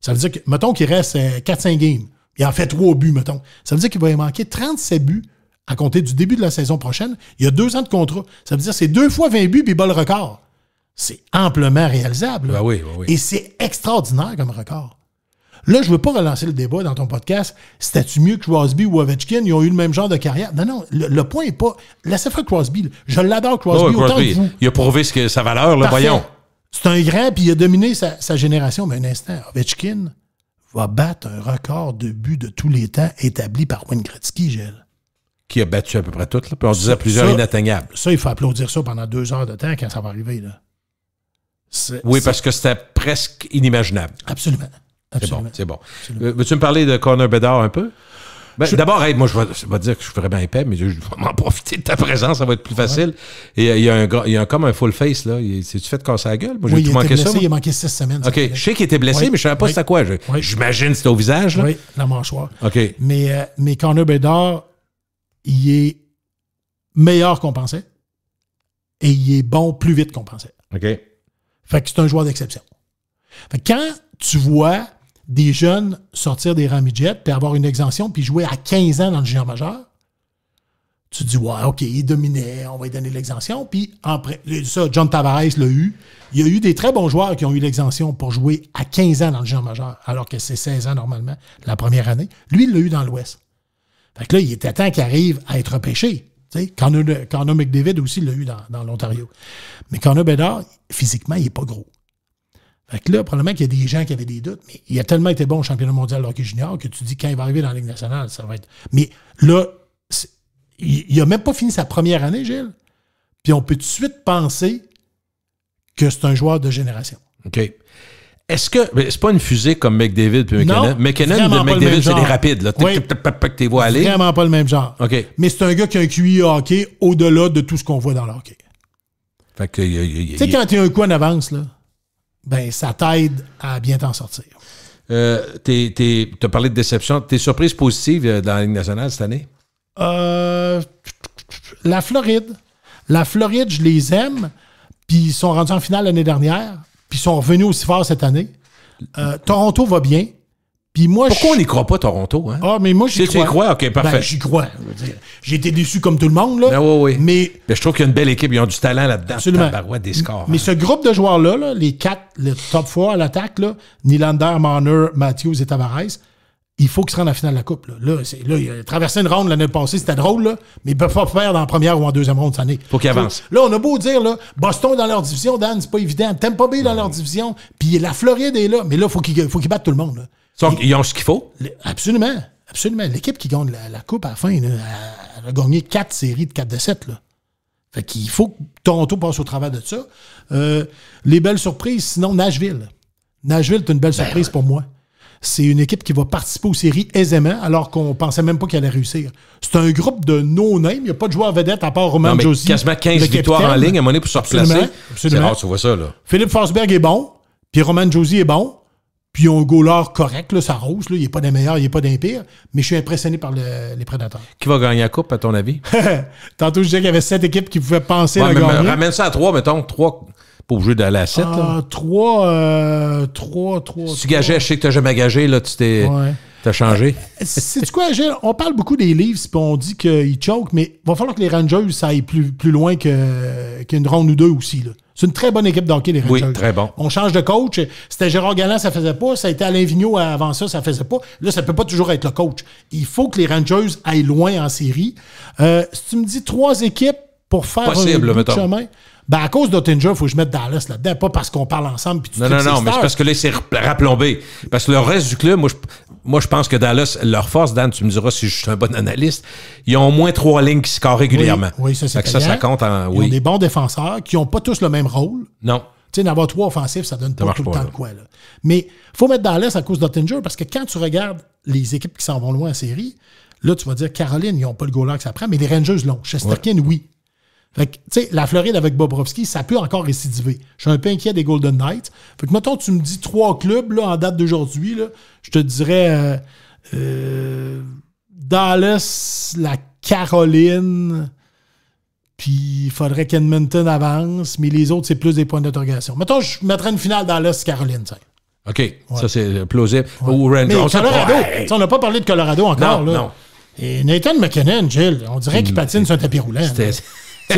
Ça veut dire que, mettons qu'il reste 4-5 euh, games. Il en fait 3 buts, mettons. Ça veut dire qu'il va y manquer 37 buts à compter du début de la saison prochaine. Il y a deux ans de contrat. Ça veut dire que c'est deux fois 20 buts, puis il bat le record. C'est amplement réalisable. Ben ben et c'est extraordinaire comme record. Là, je ne veux pas relancer le débat dans ton podcast. C'était-tu mieux que Crosby ou Ovechkin? Ils ont eu le même genre de carrière. Non, non, le, point n'est pas. Laissez faire Crosby. Je l'adore, Crosby, autant Il a prouvé ce que, sa valeur, le voyons. C'est un grand, puis il a dominé sa, génération. Mais un instant, Ovechkin va battre un record de buts de tous les temps établi par Wayne Gretzky, Gilles. Qui a battu à peu près tout, Là, puis on disait plusieurs inatteignables. Ça, il faut applaudir ça pendant deux heures de temps quand ça va arriver. Là. Oui, parce que c'était presque inimaginable. Absolument. C'est bon, c'est bon. Euh, veux-tu me parler de Connor Bedard un peu? Ben, D'abord, moi, je vais, je vais dire que je suis vraiment épais, mais je, vais vraiment profiter de ta présence, ça va être plus facile. Et euh, il y, a un, il y a comme un full face, là. C'est-tu fais de casser la gueule? Moi, j'ai tout manqué ça. Il a manqué six semaines. OK. Je sais qu'il était blessé, mais je ne savais pas c'est à quoi. J'imagine que c'était au visage, là. Oui, la mâchoire. OK. Mais, euh, mais Connor Bedard, il est meilleur qu'on pensait et il est bon plus vite qu'on pensait. OK. Fait que c'est un joueur d'exception. Fait que quand tu vois des jeunes sortir des rangs midgets, puis avoir une exemption, puis jouer à 15 ans dans le junior majeur, tu te dis, ouais, OK, il dominait, on va lui donner l'exemption. Puis, après, ça, John Tavares l'a eu. Il y a eu des très bons joueurs qui ont eu l'exemption pour jouer à 15 ans dans le junior majeur, alors que c'est 16 ans normalement, la première année. Lui, il l'a eu dans l'Ouest. Fait que là, il était temps qu'il arrive à être repêché. Connor, McDavid aussi l'a eu dans, dans l'Ontario. Mais Connor Bedard, physiquement, il n'est pas gros. Fait que là, probablement qu'il y a des gens qui avaient des doutes, mais il a tellement été bon au championnat mondial de hockey junior que tu dis quand il va arriver dans la Ligue nationale, ça va être. Mais là, il n'a même pas fini sa première année, Gilles. Puis on peut tout de suite penser que c'est un joueur de génération. OK. Est-ce que. C'est pas une fusée comme McDavid puis McKinnon. McKinnon de McDavid, c'est des rapides. Là. Oui. Tes voix aller. Vraiment pas le même genre. OK. Mais c'est un gars qui a un QI hockey au-delà de tout ce qu'on voit dans le hockey. Fait que. Tu sais, quand tu a un coup en avance, là ben, ça t'aide à bien t'en sortir. Euh, tu as parlé de déception. Tes surprises positives euh, dans la Ligue nationale cette année? Euh, la Floride. La Floride, je les aime. Puis ils sont rendus en finale l'année dernière. Puis ils sont revenus aussi fort cette année. Toronto va bien moi, Pourquoi on n'y croit pas, Toronto? Hein? Ah, mais moi, j'y crois. Tu crois? OK, parfait. Ben, j'y crois. J'ai été déçu comme tout le monde. Là, ben oui, oui. Mais... je trouve qu'il y a une belle équipe. Ils ont du talent là-dedans. Absolument. des Mais hein. ce groupe de joueurs-là, les quatre, les top four à l'attaque, Nylander, Marner, Matthews et Tavares, il faut qu'ils se rendent à la finale de la Coupe. Là, là, là il a traversé une ronde l'année passée, c'était drôle, là, mais ils ne peuvent pas faire dans la première ou en deuxième ronde cette année. faut qu'ils avancent. Là, on a beau dire, là, Boston dans leur division, Dan, c'est pas évident. Tampa Bay dans leur division, puis la Floride est là. Mais là, il faut qu'ils battent tout le monde. Donc, ils ont ce qu'il faut. Absolument. Absolument. L'équipe qui gagne la, coupe à la fin, a gagné quatre séries de 4 de 7. Là. Fait qu'il faut que Toronto passe au travers de ça. Euh, les belles surprises, sinon Nashville. Nashville est une belle ben surprise pour moi. C'est une équipe qui va participer aux séries aisément, alors qu'on pensait même pas qu'elle allait réussir. C'est un groupe de no-name. Il n'y a pas de joueur vedette à part Roman Josie. Quasiment 15 victoires en ligne à monnaie pour se replacer. tu vois ça, Philippe Forsberg est bon, puis Roman Josie est bon. Puis ils ont un correct, ça rose, là, il n'est pas des meilleurs, il n'est pas des pires, mais je suis impressionné par les prédateurs. Qui va gagner la coupe, à ton avis? Tantôt, je disais qu'il y avait sept équipes qui pouvaient penser à Ramène ça à trois, mettons, trois pour jouer d'aller à 7. Ah, euh, trois, trois, trois. 3, 3. Si tu gagais, je sais que tu n'as jamais gagé, là, tu t'es. Ouais. T'as changé? C'est euh, quoi, Gilles? On parle beaucoup des Leafs, puis on dit qu'ils choquent, mais il va falloir que les Rangers aillent plus, plus loin qu'une ronde ou deux aussi. Là. C'est une très bonne équipe dans les Rangers. Oui, très bon. On change de coach. C'était Gérard Galland, ça faisait pas. Ça a été Alain Vigneault avant ça, ça faisait pas. Là, ça peut pas toujours être le coach. Il faut que les Rangers aillent loin en série. Euh, si tu me dis trois équipes pour faire Possible, un ben, à cause d'Ottinger, il faut que je mette Dallas là-dedans, pas parce qu'on parle ensemble. Puis tu non, non, non, mais c'est parce que là, c'est raplombé. Parce que le reste du club, moi je, moi, je pense que Dallas, leur force, Dan, tu me diras si je suis un bon analyste, ils ont au moins trois lignes qui se scorent régulièrement. Oui, ça, c'est ça, compte Ils ont des bons défenseurs qui n'ont pas tous le même rôle. Non. Tu sais, d'avoir trois offensifs, ça donne pas tout le temps quoi. Mais il faut mettre Dallas à cause d'Ottinger parce que quand tu regardes les équipes qui s'en vont loin en série, là, tu vas dire Caroline, ils n'ont pas le goaler que ça prend, mais les Rangers l'ont. Chesterkin, oui. Fait tu sais, la Floride avec Bobrovski, ça peut encore récidiver. Je suis un peu inquiet des Golden Knights. Fait que, mettons, tu me dis trois clubs là, en date d'aujourd'hui, je te dirais euh, euh, Dallas, la Caroline, puis il faudrait qu'Edmonton avance, mais les autres, c'est plus des points d'interrogation. Mettons, je mettrais une finale Dallas-Caroline, tu OK, ça c'est plausible. On on n'a pas parlé de Colorado encore. là. non. Et Nathan McKinnon, Jill, on dirait qu'il mm. patine sur un tapis roulant. C'était...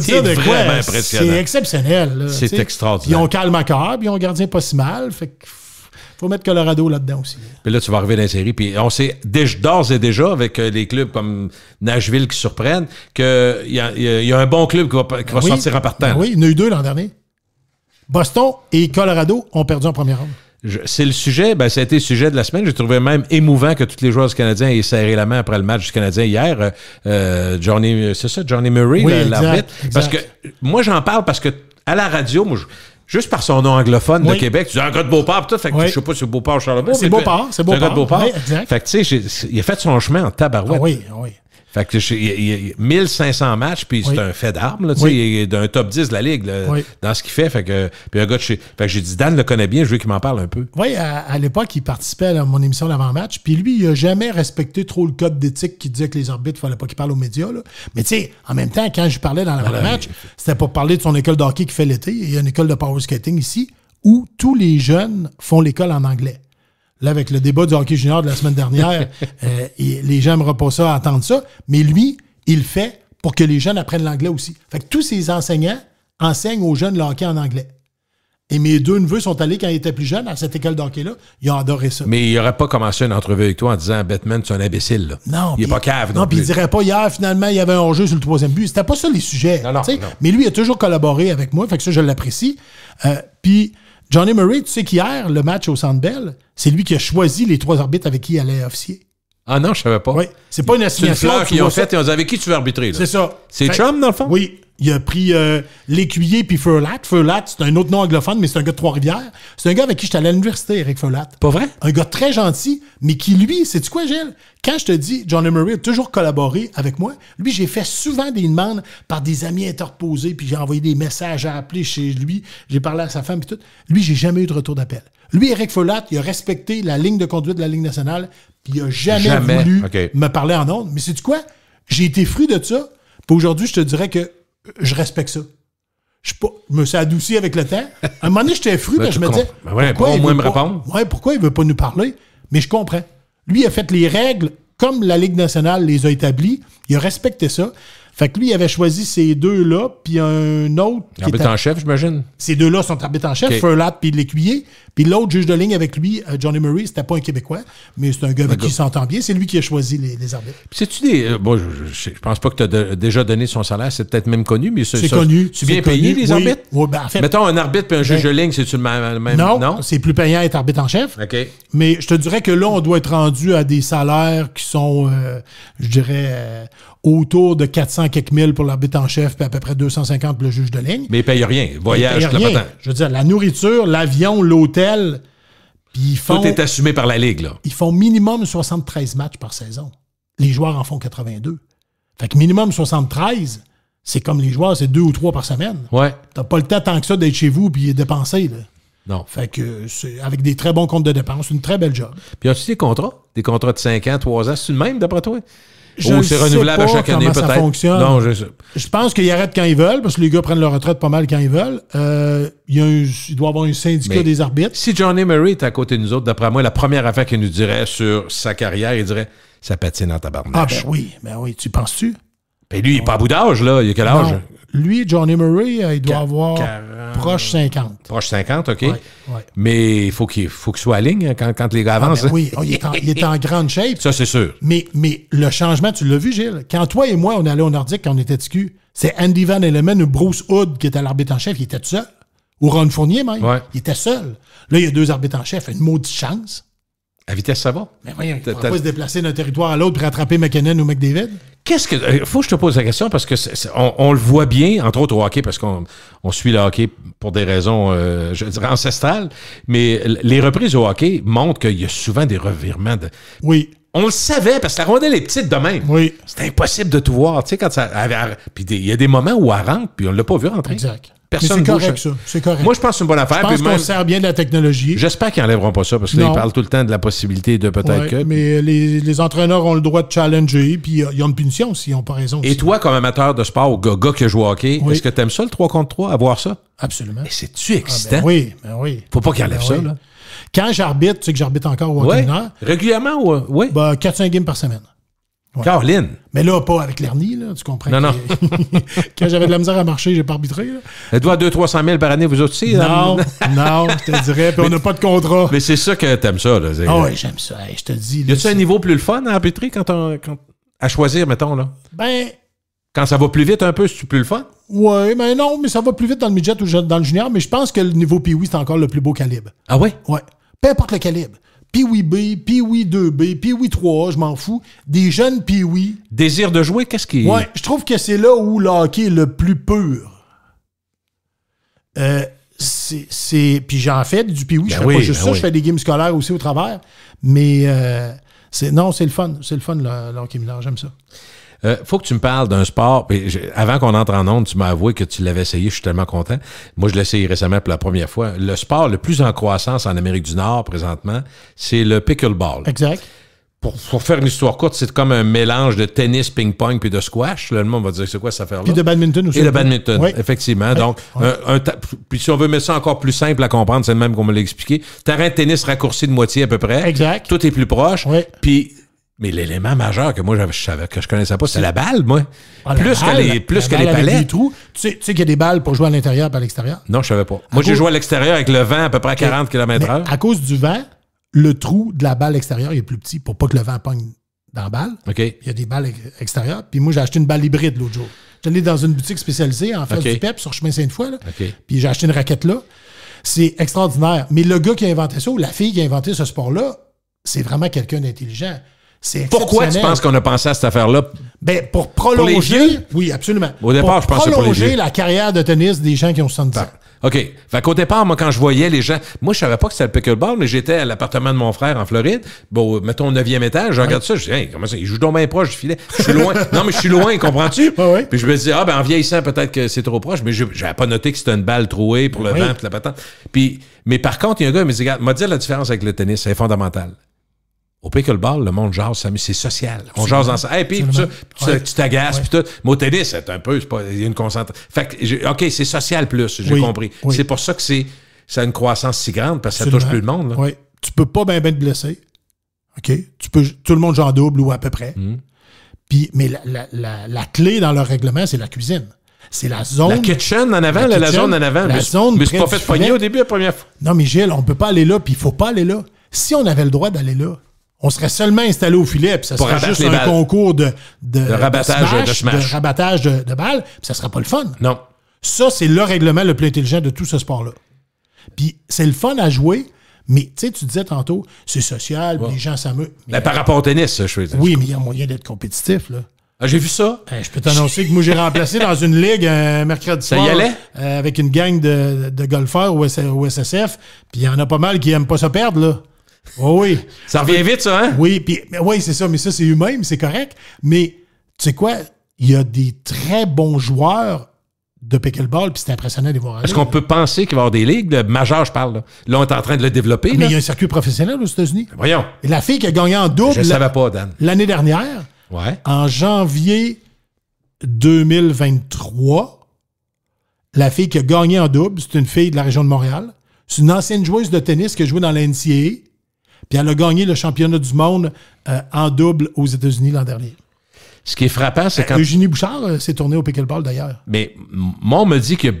c'est exceptionnel. C'est extraordinaire. Ils ont calme à ils ont gardien pas si mal. Fait faut mettre Colorado là-dedans aussi. Puis là, tu vas arriver dans la série. Puis on sait d'ores et déjà, avec euh, les clubs comme Nashville qui surprennent, qu'il y, y, a un bon club qui va, sortir en partant. Ben oui, il y en a eu deux l'an dernier. Boston et Colorado ont perdu en première ronde c'est le sujet, ben, ça a été le sujet de la semaine. J'ai trouvé même émouvant que tous les joueurs du Canadien aient serré la main après le match du Canadien hier. Euh, euh Johnny, c'est ça, Johnny Murray, oui, l'arbitre. Parce que moi, j'en parle parce que à la radio, moi, juste par son nom anglophone de Québec, tu dis un gars de Beauport, tout. Fait que je sais pas si c'est Beauport ou Charlebourg. C'est Beauport, c'est Beauport. Un gars de exact. Fait que tu sais, il a fait son chemin en tabarouette. Ah oui, ah oui. Fait que 1500 matchs, puis c'est un fait d'armes, il est d'un top 10 de la Ligue dans ce qu'il fait. Fait que, puis un gars j'ai dit, Dan le connaît bien, je veux qu'il m'en parle un peu. Oui, à, l'époque, il participait à mon émission d'avant-match, puis lui, il n'a jamais respecté trop le code d'éthique qui disait que les arbitres, il fallait pas qu'il parle aux médias. Mais tu sais, en même temps, quand je parlais dans l'avant-match, c'était pour parler de son école de qui fait l'été. Il y a une école de power skating ici où tous les jeunes font l'école en anglais. Là, avec le débat du hockey junior de la semaine dernière, euh, et les gens n'aimeraient pas ça, entendre ça. Mais lui, il fait pour que les jeunes apprennent l'anglais aussi. Fait que tous ses enseignants enseignent aux jeunes le hockey en anglais. Et mes deux neveux sont allés quand ils étaient plus jeunes à cette école d'hockey-là. Ils ont adoré ça. Mais il n'aurait pas commencé une entrevue avec toi en disant Batman, tu es un imbécile. Là. Non. Il n'est pas cave. Non, puis il ne dirait pas hier, finalement, il y avait un jeu sur le troisième but. C'était pas ça les sujets. Non, non, Mais lui, il a toujours collaboré avec moi. Fait que ça, je l'apprécie. Euh, puis Johnny Murray, tu sais qu'hier, le match au Centre Bell, c'est lui qui a choisi les trois arbitres avec qui il allait officier. Ah non, je savais pas. Oui. C'est pas une assignation. C'est qu'ils ont faite et avec qui tu veux arbitrer. C'est ça. C'est Trump, dans le fond? Oui. Il a pris euh, l'écuyer puis Furlat. Furlat, c'est un autre nom anglophone, mais c'est un gars de Trois-Rivières. C'est un gars avec qui j'étais à l'université, Eric Furlat. Pas vrai? Un gars très gentil, mais qui, lui, c'est tu quoi, Gilles? Quand je te dis John Emery a toujours collaboré avec moi, lui, j'ai fait souvent des demandes par des amis interposés, puis j'ai envoyé des messages à appeler chez lui, j'ai parlé à sa femme, puis tout. Lui, j'ai jamais eu de retour d'appel. Lui, Eric Ferlat, il a respecté la ligne de conduite de la Ligue nationale, puis il a jamais, voulu me parler en ondes. Mais c'est du quoi? J'ai été fruit de ça. Puis aujourd'hui, je te dirais que je respecte ça. Je, pas, me suis adouci avec le temps. À un moment donné, j'étais fru, mais ben, je me disais. Ben pourquoi, ben, il veut me pas, pourquoi il veut pas nous parler? Mais je comprends. Lui a fait les règles comme la Ligue nationale les a établies. Il a respecté ça. Fait que lui, il avait choisi ces deux-là, puis un autre. Qui arbitre en chef, j'imagine. Ces deux-là sont arbitres en chef, okay. Furlap puis l'écuyer. Puis l'autre juge de ligne avec lui, euh, Johnny Murray, c'était pas un Québécois, mais c'est un gars qui s'entend bien. C'est lui qui a choisi les, arbitres. c'est-tu des. Euh, bon, je, pense pas que tu as déjà donné son salaire, c'est peut-être même connu, mais c'est connu. Tu bien payé, les arbitres? Ben, Mettons un arbitre puis un juge ben, de ligne, c'est-tu le même. Non, non? c'est plus payant être arbitre en chef. OK. Mais je te dirais que là, on doit être rendu à des salaires qui sont, euh, je dirais, autour de 400 quelques mille pour l'arbitre en chef, puis à peu près 250 pour le juge de ligne. Mais ils payent rien. Voyage, le matin Je veux dire, la nourriture, l'avion, l'hôtel. Puis Tout est assumé par la Ligue, là. Ils font minimum 73 matchs par saison. Les joueurs en font 82. Fait que minimum 73, c'est comme les joueurs, c'est deux ou trois par semaine. Ouais. T'as pas le temps tant que ça d'être chez vous puis dépenser, là. Non. Fait que euh, c'est avec des très bons comptes de dépenses, une très belle job. Puis as-tu des contrats? Des contrats de 5 ans, 3 ans, c'est le même d'après toi? Ou c'est renouvelable à chaque année, peut-être. Ça fonctionne. Non, je, je pense qu'ils arrêtent quand ils veulent, parce que les gars prennent leur retraite pas mal quand ils veulent. Euh, il, y a doit y avoir un syndicat des arbitres. Si Johnny Murray était à côté de nous autres, d'après moi, la première affaire qu'il nous dirait sur sa carrière, il dirait Ça patine en tabarnak. Ah, ben oui, mais ben oui, tu penses-tu? Ben, lui, il n'est pas à bout d'âge, là. Il a quel âge? Lui, Johnny Murray, euh, il doit avoir proche 50. Proche 50, OK. Mais il faut qu'il faut soit à ligne hein, quand, les gars ah, ben avancent. Hein. oui, oh, il, est en, grande shape. Ça, c'est sûr. Mais, mais le changement, tu l'as vu, Gilles. Quand toi et moi, on allait au Nordique, quand on était cul, c'est Andy Van Elemen ou Bruce Hood qui était l'arbitre en chef. Il était tout seul. Ou Ron Fournier, même. Il était seul. Là, il y a deux arbitres en chef. Une maudite chance. La vitesse, ça va. Mais ben voyons, on peut se déplacer d'un territoire à l'autre pour rattraper McKinnon ou McDavid? Qu'est-ce que. Il euh, faut que je te pose la question parce que on, le voit bien, entre autres au hockey, parce qu'on suit le hockey pour des raisons, euh, je dirais, ancestrales, mais les reprises au hockey montrent qu'il y a souvent des revirements Oui. On le savait parce que la rondelle est petite de même. Oui. C'est impossible de tout voir. Tu sais, quand ça. Puis il y a des moments où elle rentre, puis on ne l'a pas vu rentrer. Exact. Personne c'est correct, ça. C'est correct. Moi, je pense que c'est une bonne affaire. Je pense qu'on sert bien de la technologie. J'espère qu'ils n'enlèveront pas ça parce qu'ils parlent tout le temps de la possibilité de peut-être que. Mais euh, les, les, entraîneurs ont le droit de challenger, puis euh, ils ont une punition ils n'ont pas raison. Et toi, comme amateur de sport, gars, gars qui joue au hockey, est-ce que tu aimes ça, le 3 contre 3, avoir ça? Absolument. Et c'est-tu ah, ben excitant? oui, ben oui. Faut pas qu'ils enlèvent ben ça, là. Quand j'arbitre, tu sais que j'arbitre encore au hockey euh, ouais. Régulièrement Oui. Ben, 4-5 games par semaine. Caroline! Mais là, pas avec l'hernie, là, tu comprends? Non, non. Quand j'avais de la misère à marcher, j'ai pas arbitré. Elle doit 200-300 000 par année, vous autres aussi? Hein? Non, non, je te dirais, puis on n'a pas de contrat. Mais c'est ça que t'aimes ça. Là, ah oui, j'aime ça, je te dis. y a-tu un niveau plus le fun à arbitrer quand on, quand... à choisir, mettons? là? Ben... Quand ça va plus vite un peu, c'est plus le fun? Oui, mais ben non, mais ça va plus vite dans le midget ou dans le junior, mais je pense que le niveau pee c'est encore le plus beau calibre. Ah oui? Oui. Peu importe le calibre pee B, Piwi 2B, Piwi 3A, je m'en fous. Des jeunes pee Désir de jouer, qu'est-ce qui. Ouais, je trouve que c'est là où l'hockey est le plus pur. Euh, c'est. Puis j'en fais du pee ben je fais pas juste ben ça, je fais des games scolaires aussi au travers. Mais euh, c'est non, c'est le fun. C'est le fun, l'hockey, le j'aime ça. Euh, faut que tu me parles d'un sport. avant qu'on entre en onde, tu m'as avoué que tu l'avais essayé. Je suis tellement content. Moi, je l'ai essayé récemment pour la première fois. Le sport le plus en croissance en Amérique du Nord présentement, c'est le pickleball. Exact. Pour, faire une histoire courte, c'est comme un mélange de tennis, ping-pong puis de squash. le monde va dire c'est quoi ça fait. Puis de badminton aussi. Et de badminton, effectivement. Donc, un, puis si on veut mettre ça encore plus simple à comprendre, c'est le même qu'on me l'a expliqué. Terrain de tennis raccourci de moitié à peu près. Exact. Tout est plus proche. Oui. Puis mais l'élément majeur que moi je savais que je connaissais pas, c'est la balle, moi. Ah, plus que les plus que les Tu sais, qu'il y a des balles pour jouer à l'intérieur et à l'extérieur Non, je savais pas. moi, j'ai joué à l'extérieur avec le vent à peu près à 40 km/h. À cause du vent, le trou de la balle extérieure est plus petit pour pas que le vent pogne dans la balle. Ok. Il y a des balles extérieures. Puis moi, j'ai acheté une balle hybride l'autre jour. J'allais dans une boutique spécialisée en face du PEP sur chemin Sainte-Foy. Puis j'ai acheté une raquette là. C'est extraordinaire. Mais le gars qui a inventé ça ou la fille qui a inventé ce sport-là, c'est vraiment quelqu'un d'intelligent. Pourquoi tu penses qu'on a pensé à cette affaire-là? Ben, pour prolonger. Oui, absolument. Au départ, je pensais la carrière de tennis des gens qui ont 70 ah, ans. OK. Fait qu'au départ, moi, quand je voyais les gens, moi, je savais pas que c'était le pickleball, mais j'étais à l'appartement de mon frère en Floride. Bon, mettons au neuvième étage, je regarde ça, je dis, hey, comment ça, Il joue donc bien proche du Je suis loin. non, mais je suis loin, comprends-tu? Puis je me dis, ah, ben, en vieillissant, peut-être que c'est trop proche, mais j'avais pas noté que c'était une balle trouée pour le vent, la patente. Puis, mais par contre, il y a un gars, il me dit, regarde, m'a dit la différence avec le tennis, c'est fondamental. Au pickleball, le monde jase, c'est social. On jase ensemble. Hey, puis tu t'agaces, puis tout. Mais au tennis, c'est un peu, il y a une concentration. Fait que, OK, c'est social plus, j'ai compris. C'est pour ça que c'est, ça une croissance si grande, parce que ça touche plus le monde. Oui. Tu peux pas bien ben te blesser. OK? Tu peux, tout le monde en double ou à peu près. Hmm. Puis, mais la, la, la, clé dans le règlement, c'est la cuisine. C'est la zone. La kitchen en avant, la, zone en avant. La mais, zone mais c'est pas fait de poignée au début la première fois. Non, mais Gilles, on peut pas aller là, puis il faut pas aller là. Si on avait le droit d'aller là, on serait seulement installé au filet, puis ça sera juste un concours de, de, de rabattage, de, smash, de, balles, ça sera pas le fun. Non. Ça, c'est le règlement le plus intelligent de tout ce sport-là. Puis c'est le fun à jouer, mais tu sais, tu disais tantôt, c'est social, les gens Mais par rapport au tennis, je veux dire. Oui, mais il y a moyen d'être compétitif, là. Ah, j'ai vu ça. Eh, je peux t'annoncer que moi, j'ai remplacé dans une ligue un euh, mercredi soir. Ça y euh, avec une gang de, de golfeurs au, SSF. Puis il y en a pas mal qui aiment pas se perdre, là. Oh oui. ça ah, revient vite, ça, hein? Oui, puis oui, c'est ça, mais ça, c'est humain, c'est correct. Mais tu sais quoi? Il y a des très bons joueurs de pickleball, puis c'est impressionnant de les voir. Est-ce qu'on peut penser qu'il va y avoir des ligues de majeures, je parle. Là. là. on est en train de le développer. Mais il y a un circuit professionnel aux États-Unis. Voyons. la fille qui a gagné en double. Je savais pas, Dan. L'année dernière, ouais. en janvier 2023, la fille qui a gagné en double, c'est une fille de la région de Montréal. C'est une ancienne joueuse de tennis qui a joué dans la puis elle a gagné le championnat du monde euh, en double aux États-Unis l'an dernier. Ce qui est frappant, c'est quand. Euh, Eugénie Bouchard euh, s'est tournée au pickleball d'ailleurs. Mais moi, on me dit que...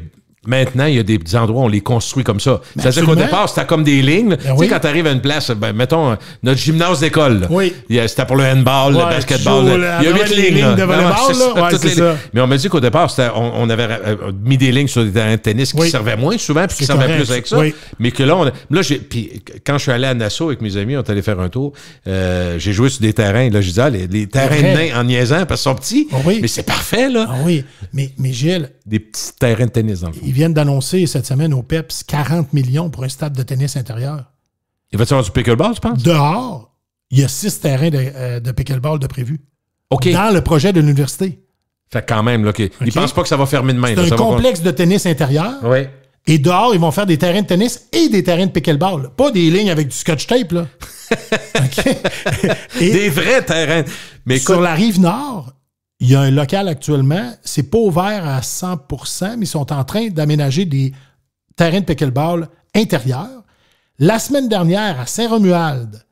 Maintenant, il y a des, endroits où on les construit comme ça. C'est-à-dire qu'au départ, c'était comme des lignes. Ben tu sais, quand tu arrives à une place, ben, mettons notre gymnase d'école. Oui. C'était pour le handball, le basketball. il y a huit lignes. Mais on m'a dit qu'au départ, on, avait euh, mis des lignes sur des terrains de tennis qui servaient moins souvent puis qui servaient plus avec ça. Mais que là, on, là puis quand je suis allé à Nassau avec mes amis, on est allé faire un tour, euh, j'ai joué sur des terrains. Là, je disais, ah, les, terrains de nains en niaisant parce qu'ils sont petits. Ah mais c'est parfait, là. Ah oui. Mais, mais Gilles. Des petits terrains de tennis, dans ils viennent d'annoncer cette semaine au PEPS 40 millions pour un stade de tennis intérieur. Il va-tu avoir du pickleball, tu penses? Dehors, il y a six terrains de, euh, pickleball de prévu. OK. Dans le projet de l'université. Fait quand même, là, Ils pensent pas que ça va fermer demain. C'est un complexe de tennis intérieur. Oui. Et dehors, ils vont faire des terrains de tennis et des terrains de pickleball. Pas des lignes avec du scotch tape, là. OK. des vrais terrains. Mais sur la rive nord, il y a un local actuellement, c'est pas ouvert à 100 mais ils sont en train d'aménager des terrains de pickleball intérieurs. La semaine dernière, à Saint-Romuald,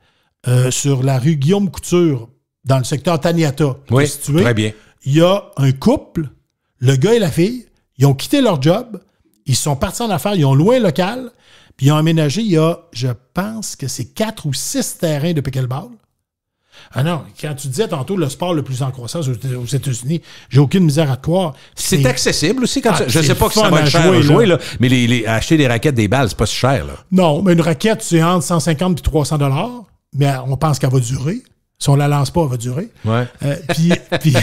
euh, sur la rue Guillaume Couture, dans le secteur Taniata, situé, bien. il y a un couple, le gars et la fille, ils ont quitté leur job, ils sont partis en affaires, ils ont loué un local, puis ils ont aménagé, il y a, je pense que c'est quatre ou six terrains de pickleball. Ah non, quand tu disais tantôt le sport le plus en croissance aux États-Unis, j'ai aucune misère à te croire. C'est accessible aussi quand ah, tu... Je sais pas comment ça va être jouer, mais les, acheter des raquettes, des balles, c'est pas si cher. Non, mais une raquette, c'est entre 150 et 300 dollars, mais on pense qu'elle va durer. Si on la lance pas, elle va durer. Euh, puis, puis,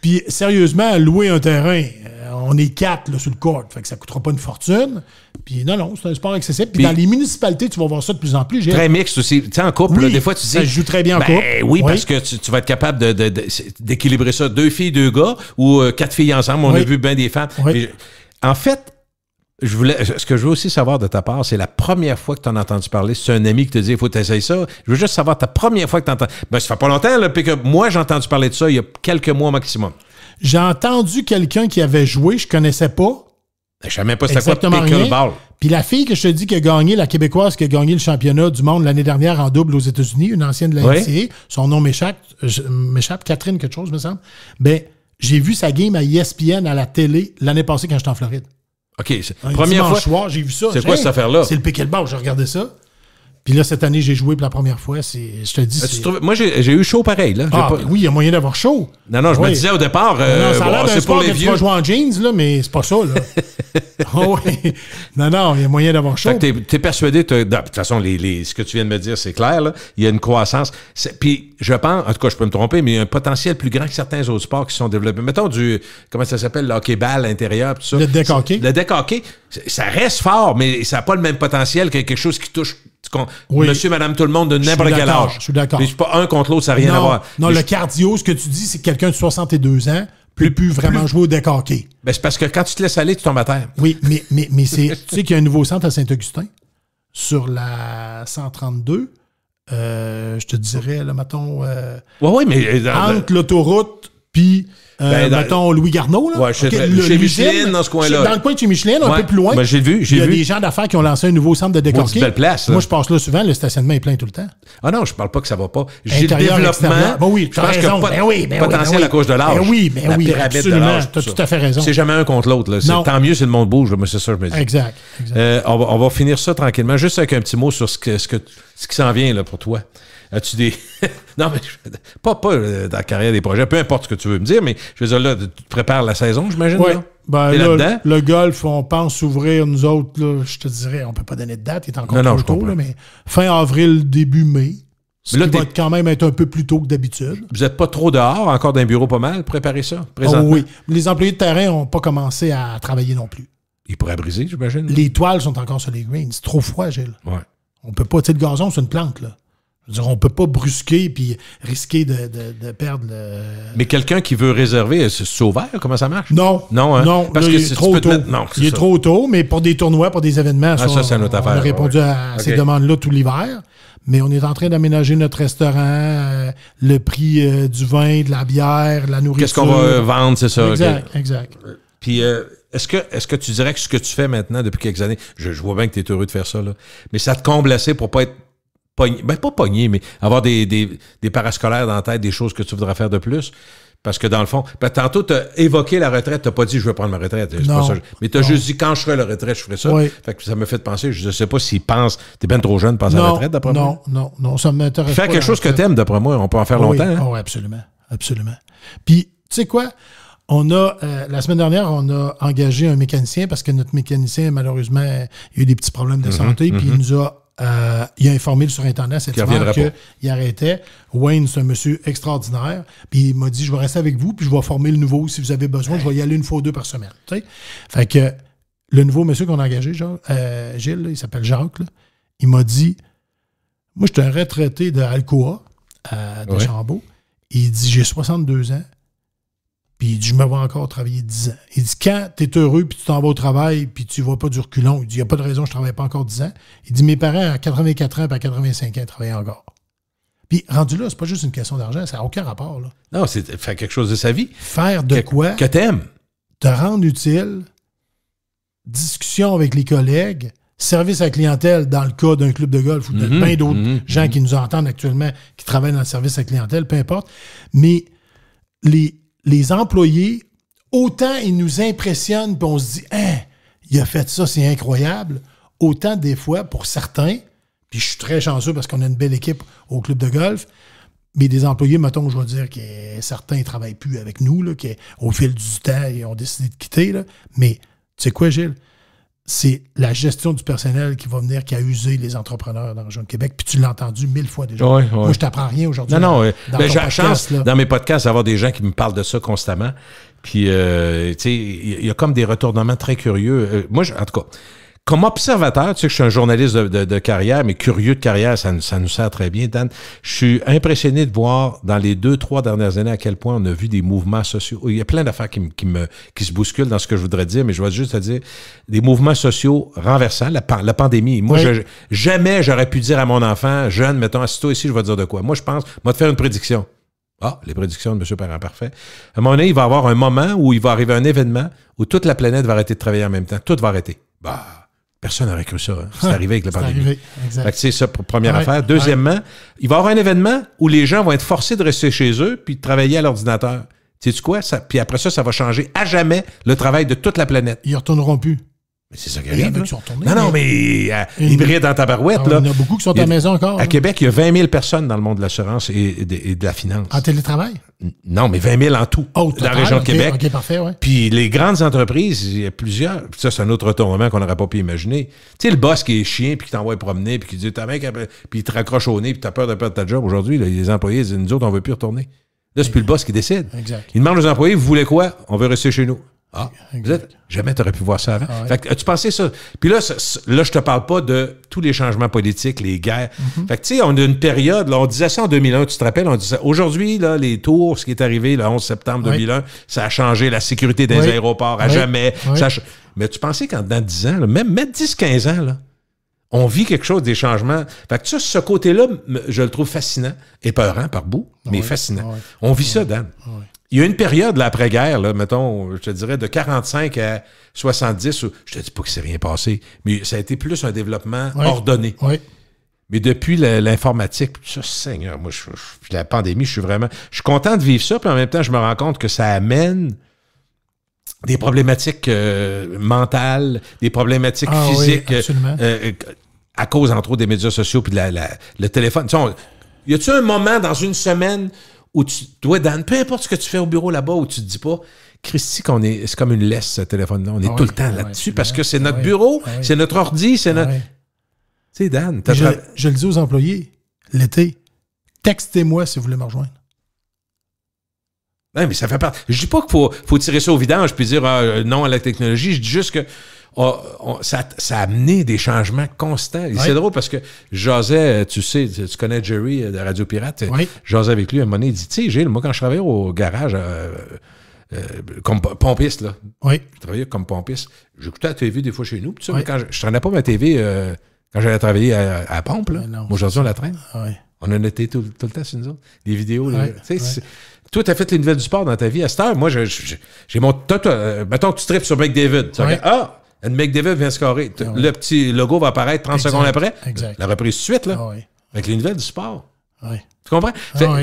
puis, sérieusement, louer un terrain, euh, on est quatre là, sur le court, fait que ça coûtera pas une fortune. Puis non, non, c'est un sport accessible. Puis, dans les municipalités, tu vas voir ça de plus en plus. Très mixte aussi. Tu sais, en couple, des fois, tu dis. Ça joue très bien en ben couple. Oui, parce que tu, vas être capable d'équilibrer ça. Deux filles, deux gars, ou euh, quatre filles ensemble. On a vu bien des femmes. en fait, je voulais, ce que je veux aussi savoir de ta part, c'est la première fois que tu en as entendu parler. C'est un ami qui te dit, il faut t'essayer ça. Je veux juste savoir ta première fois que tu entends. Ben, ça fait pas longtemps, là, que moi, j'ai entendu parler de ça il y a quelques mois maximum. J'ai entendu quelqu'un qui avait joué, je connaissais pas. Ben, Jamais pas c'était quoi pickleball. Puis la fille que je te dis qui a gagné, la Québécoise qui a gagné le championnat du monde l'année dernière en double aux États-Unis, une ancienne de la son nom m'échappe, m'échappe, Catherine quelque chose, me semble. Ben, j'ai vu sa game à ESPN à la télé l'année passée quand j'étais en Floride. OK. Un première fois. j'ai vu ça. C'est quoi cette affaire-là? C'est le pickleball. J'ai regardé ça. Puis là, cette année, j'ai joué pour la première fois. Je te dis. Moi, j'ai eu chaud pareil. Là. Ah, ben oui, il y a moyen d'avoir chaud. Non, non, je me disais au départ. Euh, non, ça a l'air jouer en jeans, là, mais c'est pas ça. Là. Ah non, non, il y a moyen d'avoir chaud. Tu es, persuadé. De toute façon, les, les, ce que tu viens de me dire, c'est clair. Là. Il y a une croissance. Puis je pense, en tout cas, je peux me tromper, mais il y a un potentiel plus grand que certains autres sports qui sont développés. Mettons du. Comment ça s'appelle Le hockey-ball intérieur, tout ça. Le deck hockey. Le deck hockey, ça reste fort, mais ça n'a pas le même potentiel que quelque chose qui touche Monsieur, madame, tout le monde de n'importe quel âge. Je suis d'accord. Je suis pas un contre l'autre, ça n'a rien à voir. Non, le cardio, ce que tu dis, c'est que quelqu'un de 62 ans plus, plus vraiment jouer au décorqué. Ben, c'est parce que quand tu te laisses aller, tu tombes à terre. Oui, mais, mais, mais c'est, tu sais qu'il y a un nouveau centre à Saint-Augustin sur la 132. Euh, je te dirais, le maton. Euh, oui, mais. Euh, entre l'autoroute, puis euh, ben, Mettons Louis Garneau. Là. Ouais, chez, Michelin dans ce coin-là. Dans le coin de chez Michelin, un peu plus loin. Ben, j'ai vu, j'ai Il y a des gens d'affaires qui ont lancé un nouveau centre de décor Bon, belle place. Moi, je passe là souvent, le stationnement est plein tout le temps. Ah non, je parle pas que ça va pas. J'ai le développement. Ben oui, je pense que ben oui, potentiel oui. à cause de l'âge. Ben oui, mais oui, absolument. Tu as tout à fait raison. C'est jamais un contre l'autre. Tant mieux si le monde bouge, mais c'est ça, je me dis. Exact. Euh, on va finir ça tranquillement, juste avec un petit mot sur ce qui s'en vient pour toi. As-tu des. non, mais pas, pas euh, dans la carrière des projets, peu importe ce que tu veux me dire, mais je veux dire, là, tu te prépares la saison, j'imagine? là, ben, le golf, on pense ouvrir, nous autres, je te dirais, on peut pas donner de date, il est encore trop tôt, mais fin avril, début mai. ça quand même être un peu plus tôt que d'habitude. Vous n'êtes pas trop dehors, encore d'un bureau pas mal, préparer ça, oh présentement. oui, les employés de terrain n'ont pas commencé à travailler non plus. Ils pourraient briser, j'imagine. Les toiles sont encore sur les greens. C'est trop froid, Gilles. Ouais. On peut pas, tu sais, le gazon, c'est une plante, là on peut pas brusquer puis risquer de, de, perdre le... Mais quelqu'un qui veut réserver, c'est ouvert? Comment ça marche? Non. Non, hein? non Parce que c'est trop tôt. il est trop tôt, mais pour des tournois, pour des événements, ah, ça, ça, on, affaire, on, a répondu à ces demandes-là tout l'hiver. Mais on est en train d'aménager notre restaurant, euh, le prix euh, du vin, de la bière, de la nourriture. Qu'est-ce qu'on va euh, vendre, c'est ça? Exact, exact. Puis... est-ce que, est-ce que tu dirais que ce que tu fais maintenant depuis quelques années, je, vois bien que tu es heureux de faire ça, là, mais ça te comble assez pour pas être ben, pas pogné, mais avoir des, des, des, parascolaires dans la tête, des choses que tu voudras faire de plus. Parce que dans le fond, ben, tantôt, tu as évoqué la retraite, tu pas dit je vais prendre ma retraite. Non, Mais tu as juste dit quand je ferai la retraite, je ferai ça. Fait que ça me fait penser, je ne sais pas s'ils pensent, t'es es bien trop jeune, penser à la retraite, d'après moi. Non, non, non, ça m'intéresse. Faire quelque chose que tu aimes, d'après moi, on peut en faire longtemps. Hein. Ah oui, absolument. Absolument. Puis, tu sais quoi? On a, euh, la semaine dernière, on a engagé un mécanicien parce que notre mécanicien, malheureusement, il a eu des petits problèmes de mhm, santé, puis mhm. il nous a euh, il a informé sur Internet cette que qu'il arrêtait. Wayne, c'est un monsieur extraordinaire. Puis il m'a dit, je vais rester avec vous, puis je vais former le nouveau si vous avez besoin. Je vais y aller une fois ou deux par semaine. Fait que le nouveau monsieur qu'on a engagé, genre, euh, Gilles, il s'appelle Jacques, il m'a dit, moi, je suis un retraité de Alcoa, euh, de Il dit, j'ai 62 ans, puis il dit, je me vois encore travailler 10 ans. Il dit, quand tu es heureux, puis tu t'en vas au travail, puis tu ne vois pas du reculon, il dit, il n'y a pas de raison, je ne travaille pas encore 10 ans. Il dit, mes parents, à 84 ans, puis à 85 ans, travaillent encore. Puis rendu là, c'est pas juste une question d'argent, ça n'a aucun rapport. Là. Non, c'est faire quelque chose de sa vie. Faire de quoi? Que t'aimes. Te rendre utile, discussion avec les collègues, service à clientèle dans le cas d'un club de golf ou de plein mhm, d'autres mhm, gens mhm. qui nous entendent actuellement, qui travaillent dans le service à clientèle, peu importe. Mais les les employés, autant ils nous impressionnent, puis on se dit, hein, il a fait ça, c'est incroyable, autant des fois, pour certains, puis je suis très chanceux parce qu'on a une belle équipe au club de golf, mais des employés, mettons, je vais dire que certains ne travaillent plus avec nous, qu'au fil du temps, ils ont décidé de quitter. Mais tu sais quoi, Gilles? c'est la gestion du personnel qui va venir, qui a usé les entrepreneurs dans le Jeune Québec. Puis tu l'as entendu mille fois déjà. Moi, je t'apprends rien aujourd'hui. Non, non. Dans, ben, j'ai la chance, dans mes podcasts, d'avoir des gens qui me parlent de ça constamment. Puis, euh, tu sais, il y, a comme des retournements très curieux. Euh, moi, je, en tout cas, comme observateur, tu sais que je suis un journaliste de, carrière, mais curieux de carrière, ça, nous sert très bien, Dan. Je suis impressionné de voir dans les deux, trois dernières années à quel point on a vu des mouvements sociaux. Il y a plein d'affaires qui, me, qui se bousculent dans ce que je voudrais dire, mais je vais juste dire des mouvements sociaux renversants, la, pandémie. Moi, je, jamais j'aurais pu dire à mon enfant, jeune, mettons, assis-toi ici, je vais dire de quoi. Moi, je pense, moi, de faire une prédiction. Ah, les prédictions de M. Parent Parfait. À un moment donné, il va y avoir un moment où il va arriver un événement où toute la planète va arrêter de travailler en même temps. Tout va arrêter. Bah. Personne n'aurait cru ça. Hein. C'est arrivé avec la pandémie. c'est ça, première ah affaire. Deuxièmement, il va y avoir un événement où les gens vont être forcés de rester chez eux puis de travailler à l'ordinateur. sais quoi? Ça, puis après ça, ça va changer à jamais le travail de toute la planète. Ils retourneront plus c'est ça qui arrive. non, non, mais euh, il hybride ta tabarouette. Ah, il y en a beaucoup qui sont à la maison encore. À Québec, il y a 20 000 personnes dans le monde de l'assurance et, de, la finance. En télétravail? Non, mais 20 000 en tout ah, dans la région de Québec. parfait, Puis les grandes entreprises, il y a plusieurs. Ça, c'est un autre retournement qu'on n'aurait pas pu imaginer. Tu sais, le boss qui est chien, puis qui t'envoie promener, puis qui dit, il te raccroche au nez, puis as peur de perdre ta job. Aujourd'hui, les employés disent, nous autres, on veut plus retourner. Là, c'est plus le boss qui décide. Exact. Il demande aux employés, vous voulez quoi? On veut rester chez nous. Ah, jamais tu aurais pu voir ça avant. Fait que, tu pensé ça? Puis là, là, je te parle pas de tous les changements politiques, les guerres. Mhm. Fait que, tu sais, on a une période, on disait ça en 2001, tu te rappelles, on disait, aujourd'hui, là, les tours, ce qui est arrivé le 11 septembre 2001, ça a changé la sécurité des aéroports à jamais. Mais tu pensais qu'en dans 10 ans, même, 10-15 ans, là, on vit quelque chose, des changements. Fait que ça, ce côté-là, je le trouve fascinant, épeurant par bout, mais fascinant. On vit ça, Dan il y a une période, l'après-guerre, là, mettons, je te dirais, de 45 à 70, je te dis pas que c'est rien passé, mais ça a été plus un développement ordonné. Oui. Mais depuis l'informatique, ça, Seigneur, moi, je, la pandémie, je suis vraiment. Je suis content de vivre ça, puis en même temps, je me rends compte que ça amène des problématiques euh, mentales, des problématiques ah physiques. Euh, euh, à cause, entre autres, des médias sociaux puis le téléphone. Tu y a-tu un moment dans une semaine où tu, dois Dan, peu importe ce que tu fais au bureau là-bas, où tu te dis pas, Christy, est, c'est comme une laisse, ce téléphone-là. On est ah tout le temps ah là-dessus parce que c'est ah notre bureau, c'est notre ordi, c'est notre. Tu sais, Dan, as je, je le dis aux employés, l'été, textez-moi si vous voulez me rejoindre. Non, mais ça fait partie. Je dis pas qu'il faut, tirer ça au vidange puis dire euh, non à la technologie. Je dis juste que on, ça, ça, a amené des changements constants. Et c'est drôle parce que j'osais, tu sais, tu connais Jerry euh, de Radio Pirate, oui. avec lui à un moment donné, il dit, tu sais, Gilles, moi quand je travaillais au garage, euh, euh, comme pompiste, là. Oui. Je travaillais comme pompiste. J'écoutais la TV des fois chez nous, mais quand je, je traînais pas ma TV quand j'allais travailler à, la pompe, là. Aujourd'hui, on la traîne. Ah on en a tout, le temps sur nous autres. Les vidéos, là. Tu sais, toi, tu as fait les nouvelles du sport dans ta vie à cette heure. Moi, j'ai mon. Mettons que tu tripes sur Mike David. Ah, McDavid vient scorer. Ah Le petit logo va apparaître 30 secondes après. La reprise suite, là. Ah Avec les nouvelles du sport. Ah tu comprends?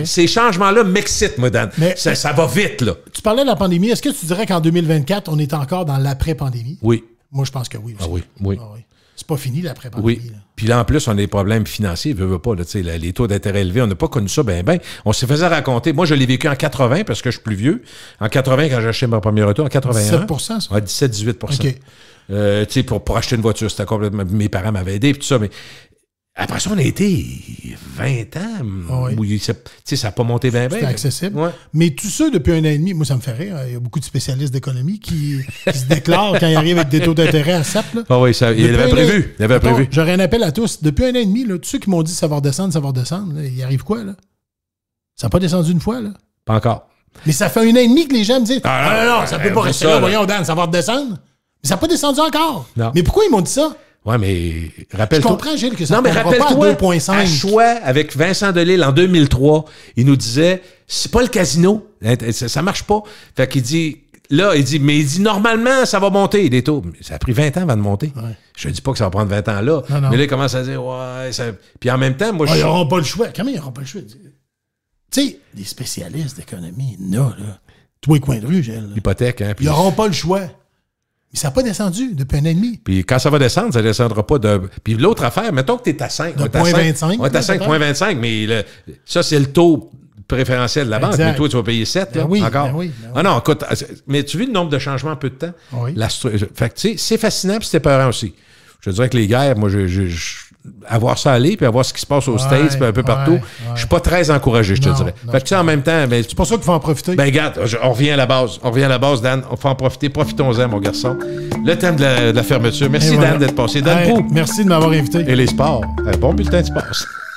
ces changements-là m'excitent, moi, ça, va vite, là. Tu parlais de la pandémie. Est-ce que tu dirais qu'en 2024, on est encore dans l'après-pandémie? Oui. Moi, je pense que oui. Ah oui, oui. C'est pas fini l'après-pandémie. Oui. Puis là, en plus, on a des problèmes financiers, pas, les taux d'intérêt élevés, on n'a pas connu ça ben, ben. On se faisait raconter. Moi, je l'ai vécu en 80 parce que je suis plus vieux. En 80, quand j'ai acheté mon premier retour, en 81. 17 ça? 17-18 euh, tu sais, pour, pour acheter une voiture, c'était complètement. Mes parents m'avaient aidé, tout ça, mais. Après ça, on a été 20 ans ah où ça n'a pas monté bien C'est accessible. Mais tout ça, depuis un an et demi, moi, ça me fait rire. Il y a beaucoup de spécialistes d'économie qui, se déclarent quand ils arrivent avec des taux d'intérêt à SAP. Ah oui, il avait prévu. Il avait prévu. J'aurais un appel à tous. Depuis un an et demi, là, tous ceux qui m'ont dit ça va redescendre, ça va redescendre, il arrive quoi, là? Ça n'a pas descendu une fois, là? Pas encore. Mais ça fait un an et demi que les gens me disent Ah, ah non, non, ça ne peut pas rester là. Voyons, Dan, ça va redescendre ça n'a pas descendu encore. Non. Mais pourquoi ils m'ont dit ça? Ouais, mais rappelle-toi. Je comprends, Gilles, que ça non, mais pas à 2,5. choix, avec Vincent Delisle, en 2003, il nous disait c'est pas le casino, ça, ne marche pas. Fait qu'il dit là, il dit mais il dit normalement, ça va monter les taux. Ça a pris 20 ans avant de monter. Je ne dis pas que ça va prendre 20 ans là, mais là il commence à dire ouais, ça... puis en même temps, moi ah, je ils n'auront pas le choix. Comment ils n'auront pas le choix Tu sais, les spécialistes d'économie, non là. Tous les de rue, Gilles. L'hypothèque hein. Ils n'auront pas le choix ça n'a pas descendu depuis un an et demi. Puis quand ça va descendre, ça ne descendra pas de. Puis l'autre affaire, mettons que tu es à 5. à 5,25. On est à 5,25, mais ça, c'est le taux préférentiel de la banque, mais toi, tu vas payer 7, ben oui, encore. Ben ben oui, Ah non, écoute, ah, mais tu vis le nombre de changements en peu de temps? Oui. La fait que, tu sais, c'est fascinant, puis c'est peurant aussi. Je dirais que les guerres, moi, je, je avoir ça aller, puis voir ce qui se passe aux States, puis un peu partout, je suis pas très encouragé, je te dirais. tu sais, en même temps... Ben, c'est pour ça qu'il faut en profiter. Ben garde on revient à la base. On revient à la base, Dan. On faut en profiter. Profitons-en, mon garçon. Le thème de la, fermeture. Merci, Dan, d'être passé. Dan Merci de m'avoir invité. Et les sports. Un bon bulletin de sports.